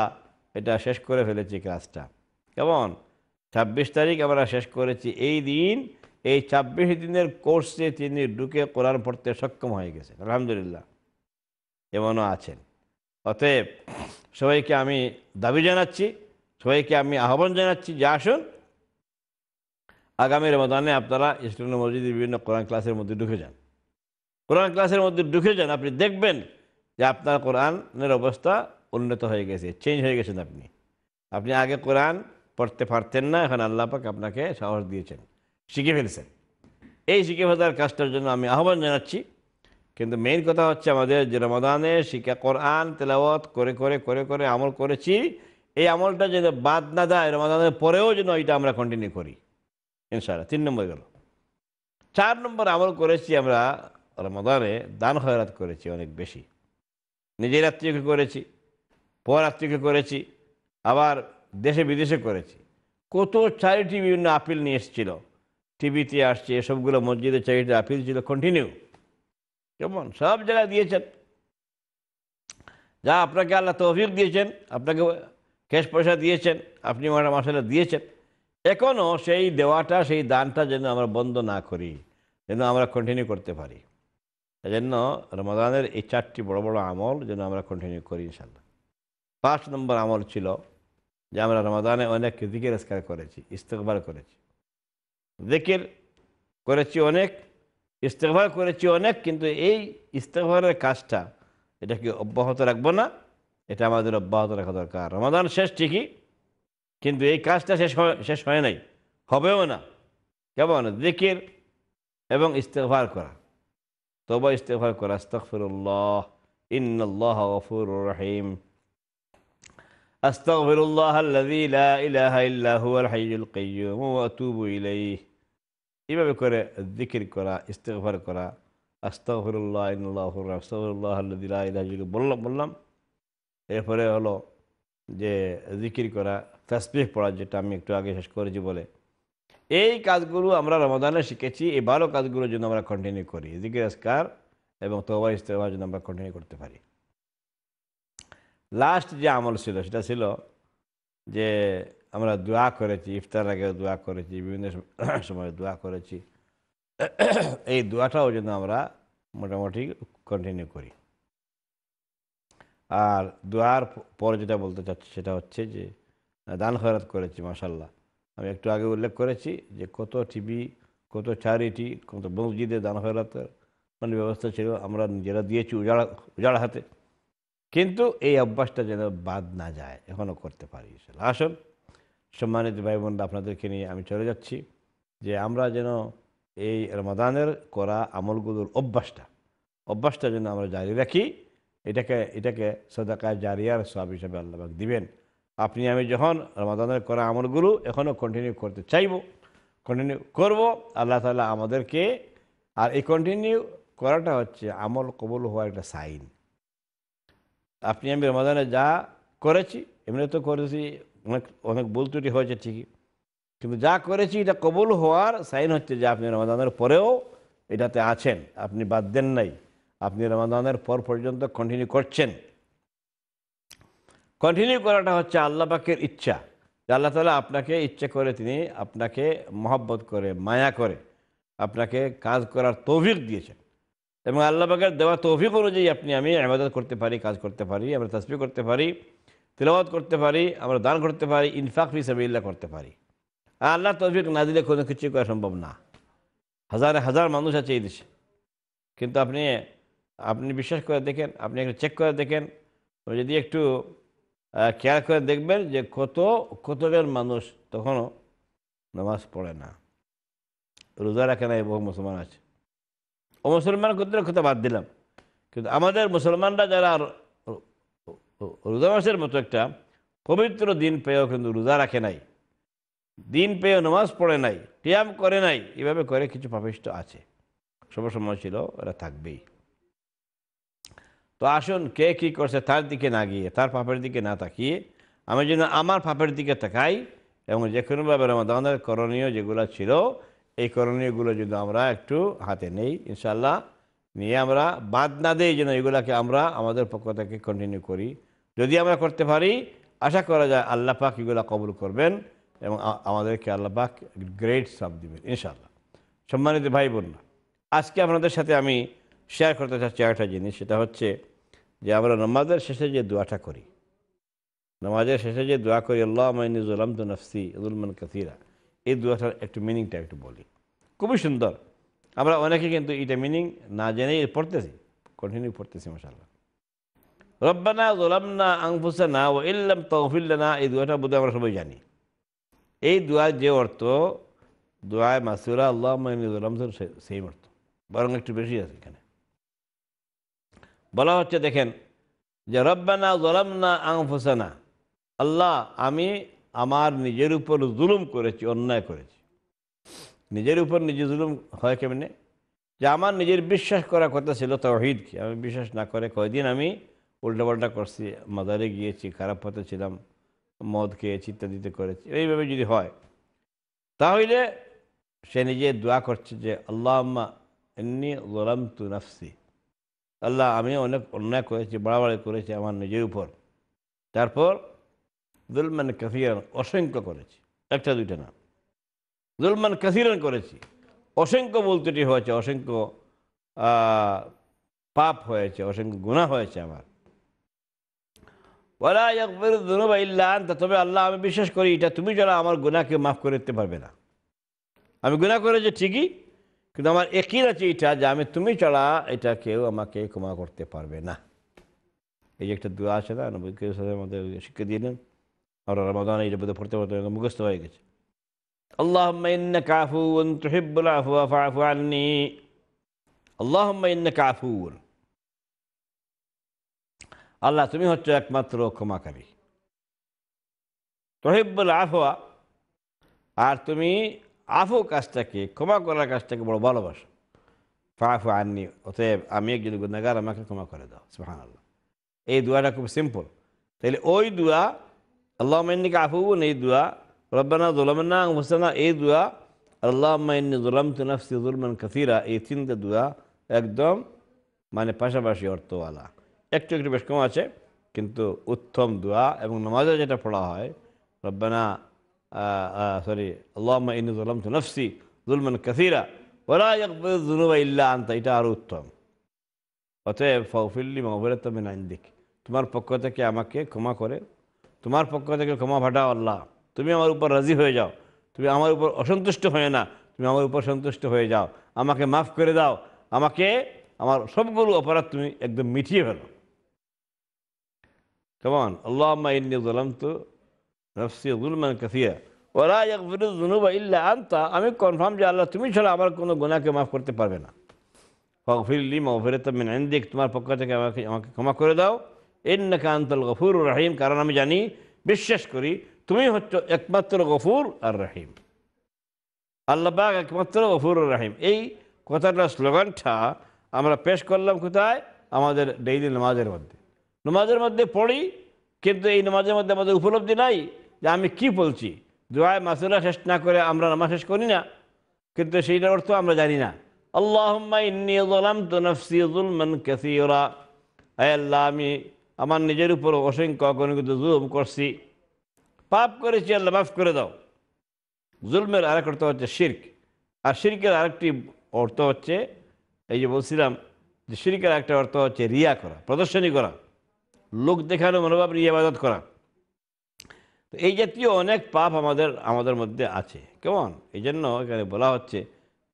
এটা শেষ করে ফেলেছি ক্লাসটা কেমন ছাব্বিশ তারিখ আমরা শেষ করেছি এই দিন এই ছাব্বিশ দিনের কোর্সে তিনি ঢুকে কোরআন পড়তে সক্ষম হয়ে গেছেন আলহামদুলিল্লাহ এমনও আছেন অতএব সবাইকে আমি দাবি জানাচ্ছি সবাইকে আমি আহ্বান জানাচ্ছি যে আসুন আগামী রমাদানে আপনারা ইসলাম মসজিদের বিভিন্ন কোরআন ক্লাসের মধ্যে ঢুকে যান কোরআন ক্লাসের মধ্যে ঢুকে যান আপনি দেখবেন যে আপনার কোরআনের অবস্থা উন্নত হয়ে গেছে চেঞ্জ হয়ে গেছেন আপনি আপনি আগে কোরআন পড়তে পারতেন না এখন আল্লাপাক আপনাকে সাহস দিয়েছেন শিখে ফেলছেন এই শিখে ফেলার কাজটার জন্য আমি আহ্বান জানাচ্ছি কিন্তু মেইন কথা হচ্ছে আমাদের যে রমাদানে শিক্ষা কোরআন তেলাওয়াত করে করে করে করে আমল করেছি এই আমলটা যেন বাদ না দেয় রমাদানের পরেও যেন এটা আমরা কন্টিনিউ করি ইনশাআল্লাহ তিন নম্বর গেল চার নম্বর আমল করেছি আমরা রমাদানে দান খয়রাত করেছি অনেক বেশি নিজের আত্মীয়কে করেছি পর আত্মীয়কে করেছি আবার দেশে বিদেশে করেছি কত চ্যারিটি বিভিন্ন আপিল নিয়ে এসেছিল টিভিতে আসছে এসবগুলো মসজিদে চ্যারিটি আপিল ছিল কন্টিনিউ কেমন সব জায়গায় দিয়েছেন যা আপনাকে আল্লাহ তহবিল দিয়েছেন আপনাকে ক্যাশ পয়সা দিয়েছেন আপনি মারা মাসালে দিয়েছেন এখনও সেই দেওয়াটা সেই দানটা যেন আমরা বন্ধ না করি যেন আমরা কন্টিনিউ করতে পারি এই জন্য রমাদানের এই চারটি বড় বড় আমল যেন আমরা কন্টিনিউ করি ইনশাল্লাহ পাঁচ নম্বর আমল ছিল যে আমরা রমাদানে অনেক জিকির আজকার করেছি ইস্তেকবার করেছি জিকির করেছি অনেক ইস্তেকবার করেছি অনেক কিন্তু এই ইস্তেকবারের কাজটা এটাকে অব্যাহত রাখবো না এটা আমাদের অব্যাহত রাখা দরকার রমাদান শেষ ঠিকই কিন্তু এই কাজটা শেষ শেষ হয় নাই হবেও না কেমন জিকির এবং ইস্তেকবার করা তবা ইস্তেকবার করা ইস্তফরুল্লাহ ইন্নআল্লাহ গফুর রহিম أستغفر الله الذي لا إله إلا هو الحي القيوم وأتوب إليه এভাবে করে জিকির করা ইস্তেকভার করা আস্তাফরুল্লাহ ইনুল্লাহ আস্তাফরুল্লাহ আল্লাহ ইলাহিকে বললাম বললাম এরপরে হলো যে জিকির করা তসবিহ পড়া যেটা আমি একটু আগে শেষ করেছি বলে এই কাজগুলো আমরা রমাদানে শিখেছি এই ভালো কাজগুলোর জন্য আমরা কন্টিনিউ করি জিকির আসকার এবং তোবা ইস্তেফার জন্য আমরা কন্টিনিউ করতে পারি লাস্ট যে আমল ছিল সেটা ছিল যে আমরা দোয়া করেছি ইফতার আগে দোয়া করেছি বিভিন্ন [coughs] সময় দোয়া করেছি [coughs] এই দোয়াটাও যেন আমরা মোটামুটি কন্টিনিউ করি আর দোয়ার পর যেটা বলতে চাচ্ছি সেটা হচ্ছে যে দান খয়রাত করেছি মাসাল্লাহ আমি একটু আগে উল্লেখ করেছি যে কত টিভি কত চ্যারিটি কত মসজিদে দান খয়রাতের মানে ব্যবস্থা ছিল আমরা নিজেরা দিয়েছি উজাড়া উজাড়া হাতে কিন্তু এই অভ্যাসটা যেন বাদ না যায় এখনও করতে পারি আসুন সম্মানিত ভাই বোনরা আপনাদেরকে নিয়ে আমি চলে যাচ্ছি যে আমরা যেন এই রমাদানের করা আমলগুলোর অভ্যাসটা অভ্যাসটা যেন আমরা জারি রাখি এটাকে এটাকে সদাকায় জারিয়ার সব হিসাবে আল্লাহবাক দিবেন আপনি আমি যখন রমাদানের করা আমলগুলো এখনও কন্টিনিউ করতে চাইব কন্টিনিউ করব আল্লাহ তালা আমাদেরকে আর এই কন্টিনিউ করাটা হচ্ছে আমল কবল হওয়ার একটা সাইন আপনি আমি রমাদানে যা করেছি এমনি তো করেছি অনেক অনেক ভুল ত্রুটি হয়েছে ঠিকই কিন্তু যা করেছি এটা কবুল হওয়ার সাইন হচ্ছে যে আপনি রমাদানের পরেও এটাতে আছেন আপনি বাদ দেন নাই আপনি রমাদানের পর পর্যন্ত কন্টিনিউ করছেন কন্টিনিউ করাটা হচ্ছে আল্লাহ পাকের ইচ্ছা যে আল্লাহ তালা আপনাকে ইচ্ছে করে তিনি আপনাকে মহব্বত করে মায়া করে আপনাকে কাজ করার তৌফিক দিয়েছেন এবং আল্লাহ বাগের দেওয়া তৌফিক অনুযায়ী আপনি আমি আবাদত করতে পারি কাজ করতে পারি আমরা তসবি করতে পারি তেলাবাদ করতে পারি আমরা দান করতে পারি ইনফাক হিসাবে ইল্লা করতে পারি আর আল্লাহ তৌফিক না দিলে কোনো কিছুই করা সম্ভব না হাজারে হাজার মানুষ আছে এই দেশে কিন্তু আপনি আপনি বিশ্বাস করে দেখেন আপনি একটু চেক করে দেখেন যদি একটু খেয়াল করে দেখবেন যে কত কতজন মানুষ তখনও নামাজ পড়ে না রোজা রাখে না বহু মুসলমান আছে মুসলমান কর্তৃক কথা বাদ দিলাম কিন্তু আমাদের মুসলমানরা যারা রোজা মাসের মতো একটা পবিত্র দিন পেয়েও কিন্তু রোজা রাখে নাই দিন পেয়েও নমাজ পড়ে নাই ক্যাম করে নাই এভাবে করে কিছু পাপিষ্ট আছে সময় ছিল ওরা থাকবেই তো আসুন কে কী করছে তার দিকে না গিয়ে তার পাপের দিকে না তাকিয়ে আমি যেন আমার পাপের দিকে তাকাই এবং যে কোনোভাবে আমাদের করণীয় যেগুলো ছিল এই করণীয়গুলো যদি আমরা একটু হাতে নেই ইনশাল্লাহ নিয়ে আমরা বাদ না দেই যেন এগুলাকে আমরা আমাদের পক্ষ থেকে কন্টিনিউ করি যদি আমরা করতে পারি আশা করা যায় আল্লাহ পাক এগুলো কবুল করবেন এবং আমাদেরকে আল্লাহ পাক গ্রেট সাপ দেবেন ইনশাল্লাহ সম্মানিত ভাই বোন আজকে আপনাদের সাথে আমি শেয়ার করতে চাচ্ছি একটা জিনিস সেটা হচ্ছে যে আমরা নমাজের শেষে যে দোয়াটা করি নমাজের শেষে যে দোয়া করি আল্লাহ মাইনি জুলাম দু নফসি উলমান কাসিরা এই দুয়াটার একটু মিনিংটা একটু বলি খুবই সুন্দর আমরা অনেকে কিন্তু এটা মিনিং না জেনেই পড়তেছি কন্টিনিউ পড়তেছি মশাল্লাহ রব্বানা জোলামনা আংফুসানা ও ইল্লাম তহফিল্লানা এই দোয়াটা বোধহয় আমরা সবাই জানি এই দোয়ার যে অর্থ দোয়ায় মাসুরা আল্লাহ সেই অর্থ বরং একটু বেশি আছে এখানে বলা হচ্ছে দেখেন যে রব্বানা জলামনা আংফুসানা আল্লাহ আমি আমার নিজের উপর জুলুম করেছি অন্যায় করেছি নিজের উপর নিজে জুলুম হয় কেমনে যে আমার নিজের বিশ্বাস করার কথা ছিল তহিদকে আমি বিশ্বাস না করে কয়দিন আমি উল্টাপাল্টা করছি মাদারে গিয়েছি খারাপ পথে ছিলাম মদ খেয়েছি ইত্যাদিতে করেছি এইভাবে যদি হয় তাহলে সে নিজে দোয়া করছে যে আল্লাহ এমনি গোলাম তু নাফসি আল্লাহ আমি অনেক অন্যায় করেছি বাড়াবাড়ি করেছি আমার নিজের উপর তারপর জুলমান কাসিরান অসংখ্য করেছি একটা দুইটা না জুলমান কাসিরান করেছি অসংখ্য বলতে এটি হয়েছে অসংখ্য পাপ হয়েছে অসংখ্য গুণা হয়েছে আমার ওরা একবার দুনুবা ইল্লা আনতা তবে আল্লাহ আমি বিশ্বাস করি এটা তুমি যারা আমার গুণাকে মাফ করে দিতে পারবে না আমি গুণা করেছি ঠিকই কিন্তু আমার একই আছে এটা যে আমি তুমি চলা এটা কেউ আমাকে ক্ষমা করতে পারবে না এই যে একটা দোয়া আছে না শিক্ষা দিয়ে নেন দিলেন আমরা রমাদান এর মধ্যে পড়তে পড়তে মুখস্থ হয়ে গেছে আল্লাহ কাফুন তুহিবুল আফুয়া ফাফু আননি আল্লাহ কাফুর আল্লাহ তুমি হচ্ছে একমাত্র ক্ষমাকারী তহিবুল আফওয়া আর তুমি আফু কাজটাকে ক্ষমা করার কাজটাকে বড় ভালোবাসো ফাফু আননি অতএব আমি একজন গুণাগার আমাকে ক্ষমা করে দাও সুহান আল্লাহ এই দুয়াটা খুব সিম্পল তাহলে ওই দুয়া আল্লাহ মাইনিক আফুবন এই দোয়া রব্বানা জোলামান্না হোসেনা এই দোয়া আল্লাহ মাইনি জোলাম তুনাফসি দুলমান কাসিরা এই তিনটে দোয়া একদম মানে পাশাপাশি অর্থওয়ালা একটু একটু বেশ কম আছে কিন্তু উত্তম দোয়া এবং নামাজে যেটা পড়া হয় রব্বানা সরি আল্লাহ মাইনি জোলাম তুনাফসি দুলমান কাসিরা ওরা জুনুবা ইল্লা আনতা এটা আরও উত্তম অতএব ফৌফিল্লি তুমি নাইন আইন্দিক তোমার পক্ষ থেকে আমাকে ক্ষমা করে তোমার পক্ষ থেকে ক্ষমা ফাটা আল্লাহ তুমি আমার উপর রাজি হয়ে যাও তুমি আমার উপর অসন্তুষ্ট হয়ে না তুমি আমার উপর সন্তুষ্ট হয়ে যাও আমাকে মাফ করে দাও আমাকে আমার সবগুলো অপরাধ তুমি একদম মিটিয়ে ফেলো কেমন আল্লাহ ইন্নি তো নফসি জুলমান কাসিয়া ওরা একফিরুজুনুবা ইল্লা আনতা আমি কনফার্ম যে আল্লাহ তুমি ছাড়া আমার কোনো গোনাকে মাফ করতে পারবে না ফিরলি মফিরে তামিন আইন দিক তোমার পক্ষ থেকে আমাকে আমাকে ক্ষমা করে দাও এন্না কান্তল গফুর রাহিম কারণ আমি জানি বিশ্বাস করি তুমি হচ্ছ একমাত্র গফুর আর রাহিম আল্লাহবাগ একমাত্র গফুর রাহিম এই কথাটা স্লোগানটা আমরা পেশ করলাম কোথায় আমাদের ডেইলি নামাজের মধ্যে নামাজের মধ্যে পড়ি কিন্তু এই নামাজের মধ্যে আমাদের উপলব্ধি নাই যে আমি কি বলছি দোয়ায় মাসুরা শেষ না করে আমরা নামাজ শেষ করি না কিন্তু সেইটার অর্থ আমরা জানি না আল্লাহ আল্লাহ আমি আমার নিজের উপর অসংখ্য অগণিত জুলুম করছি পাপ করেছি আল্লাহ মাফ করে দাও জুলমের আরেক অর্থ হচ্ছে শির্ক আর শির্কের আরেকটি অর্থ হচ্ছে এই যে বলছিলাম যে শিরিকের একটা অর্থ হচ্ছে রিয়া করা প্রদর্শনী করা লোক দেখানো মনোভাব নিয়ে ইবাদত করা তো এই জাতীয় অনেক পাপ আমাদের আমাদের মধ্যে আছে কেমন এই জন্য এখানে বলা হচ্ছে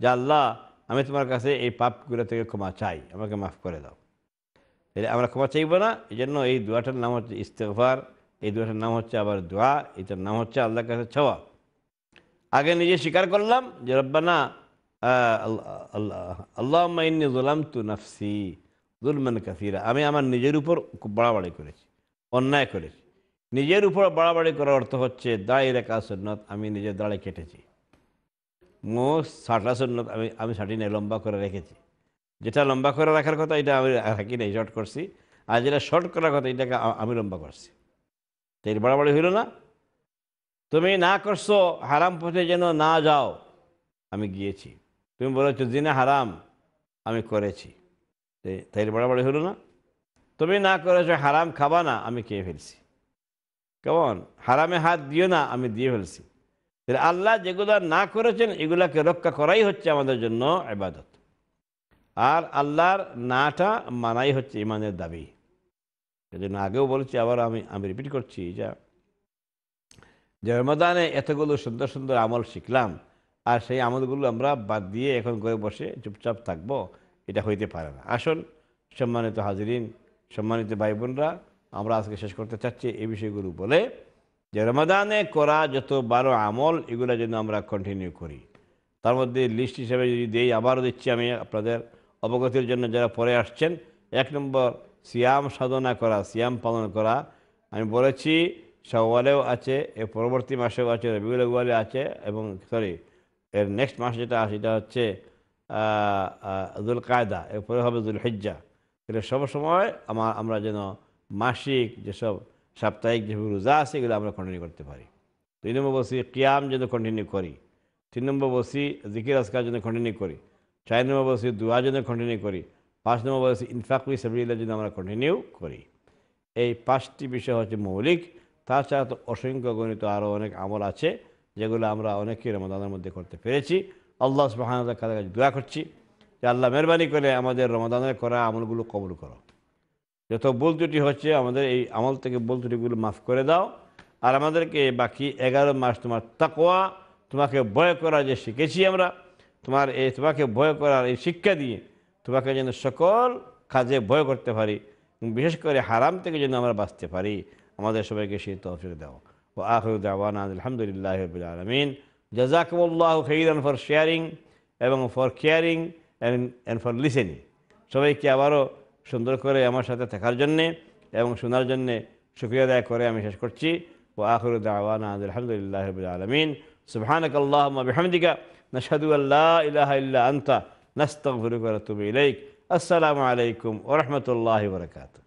যে আল্লাহ আমি তোমার কাছে এই পাপগুলো থেকে ক্ষমা চাই আমাকে মাফ করে দাও তাহলে আমরা ক্ষমা চাইব না এই জন্য এই দোয়াটার নাম হচ্ছে ইস্তেফার এই দোয়াটার নাম হচ্ছে আবার দোয়া এটার নাম হচ্ছে আল্লাহর কাছে ছাওয়া আগে নিজে স্বীকার করলাম যে রব্বানা আল্লাহ আল্লাহ জোলাম তু নাফসি জুলমান কাসিরা আমি আমার নিজের উপর বাড়াবাড়ি করেছি অন্যায় করেছি নিজের উপর বাড়াবাড়ি করার অর্থ হচ্ছে দাঁড়িয়ে রেখা সন্ন্যত আমি নিজের দাঁড়ে কেটেছি মোষ ষাটা সন্ন্যত আমি আমি ষাটিনে লম্বা করে রেখেছি যেটা লম্বা করে রাখার কথা এটা আমি রাখি নাই শর্ট করছি আর যেটা শর্ট করার কথা এটাকে আমি লম্বা করছি তো এর বাড়াবাড়ি হইল না তুমি না করছো হারাম পথে যেন না যাও আমি গিয়েছি তুমি বলেছো দিনে হারাম আমি করেছি তাই বাড়াবাড়ি হলো না তুমি না করেছো হারাম খাবা না আমি খেয়ে ফেলছি কেমন হারামে হাত দিও না আমি দিয়ে ফেলছি তাহলে আল্লাহ যেগুলো না করেছেন এগুলাকে রক্ষা করাই হচ্ছে আমাদের জন্য আবাদত আর আল্লাহর নাটা মানাই হচ্ছে ইমানের দাবি এজন্য আগেও বলেছি আবার আমি আমি রিপিট করছি যা যে এতগুলো সুন্দর সুন্দর আমল শিখলাম আর সেই আমলগুলো আমরা বাদ দিয়ে এখন ঘরে বসে চুপচাপ থাকব এটা হইতে পারে না আসুন সম্মানিত হাজিরিন সম্মানিত ভাই বোনরা আমরা আজকে শেষ করতে চাচ্ছি এই বিষয়গুলো বলে যে রমাদানে করা যত বারো আমল এগুলো যেন আমরা কন্টিনিউ করি তার মধ্যে লিস্ট হিসেবে যদি দেই আবারও দিচ্ছি আমি আপনাদের অবগতির জন্য যারা পরে আসছেন এক নম্বর সিয়াম সাধনা করা সিয়াম পালন করা আমি বলেছি সওয়ালেও আছে এর পরবর্তী মাসেও আছে রবিউল আগুয়ালে আছে এবং সরি এর নেক্সট মাস যেটা আছে সেটা হচ্ছে দুল কায়দা এরপরে হবে দুল হিজ্জা তাহলে সবসময় আমার আমরা যেন মাসিক যেসব সাপ্তাহিক যেসব রোজা আছে এগুলো আমরা কন্টিনিউ করতে পারি দুই নম্বর বসি কিয়াম যেন কন্টিনিউ করি তিন নম্বর বসি জিকির আজকার যেন কন্টিনিউ করি চার নম্বর বয়সে দোয়া জন্য কন্টিনিউ করি পাঁচ নম্বর বয়সে ইনফাকুই সাবিল্লার জন্য আমরা কন্টিনিউ করি এই পাঁচটি বিষয় হচ্ছে মৌলিক তাছাড়া তো অসংখ্য গণিত আরও অনেক আমল আছে যেগুলো আমরা অনেকেই রমাদানের মধ্যে করতে পেরেছি আল্লাহ সুবাহানতার কাছে দোয়া করছি যে আল্লাহ মেহরবানি করে আমাদের রমাদানের করা আমলগুলো কবল করো যত বল ত্রুটি হচ্ছে আমাদের এই আমল থেকে বল ত্রুটিগুলো মাফ করে দাও আর আমাদেরকে বাকি এগারো মাস তোমার তাকোয়া তোমাকে ভয় করা যে শিখেছি আমরা তোমার এই তোমাকে ভয় করার এই শিক্ষা দিয়ে তোমাকে যেন সকল কাজে ভয় করতে পারি বিশেষ করে হারাম থেকে যেন আমরা বাঁচতে পারি আমাদের সবাইকে সেই তহফিক দাও ও আখর দাওয়ান আলহামদুলিল্লাহ আলমিন জাজাকুল্লাহ খৈরান ফর শেয়ারিং এবং for caring and for listening সবাইকে আবারও সুন্দর করে আমার সাথে থাকার জন্যে এবং শোনার জন্যে শুক্রিয়া দায় করে আমি শেষ করছি ও আখর দাওয়ান আলহামদুলিল্লাহ আলমিন সুবাহানক আল্লাহ বিহামদিকা نشهد أن لا إله إلا أنت نستغفرك ونتوب إليك السلام عليكم ورحمة الله وبركاته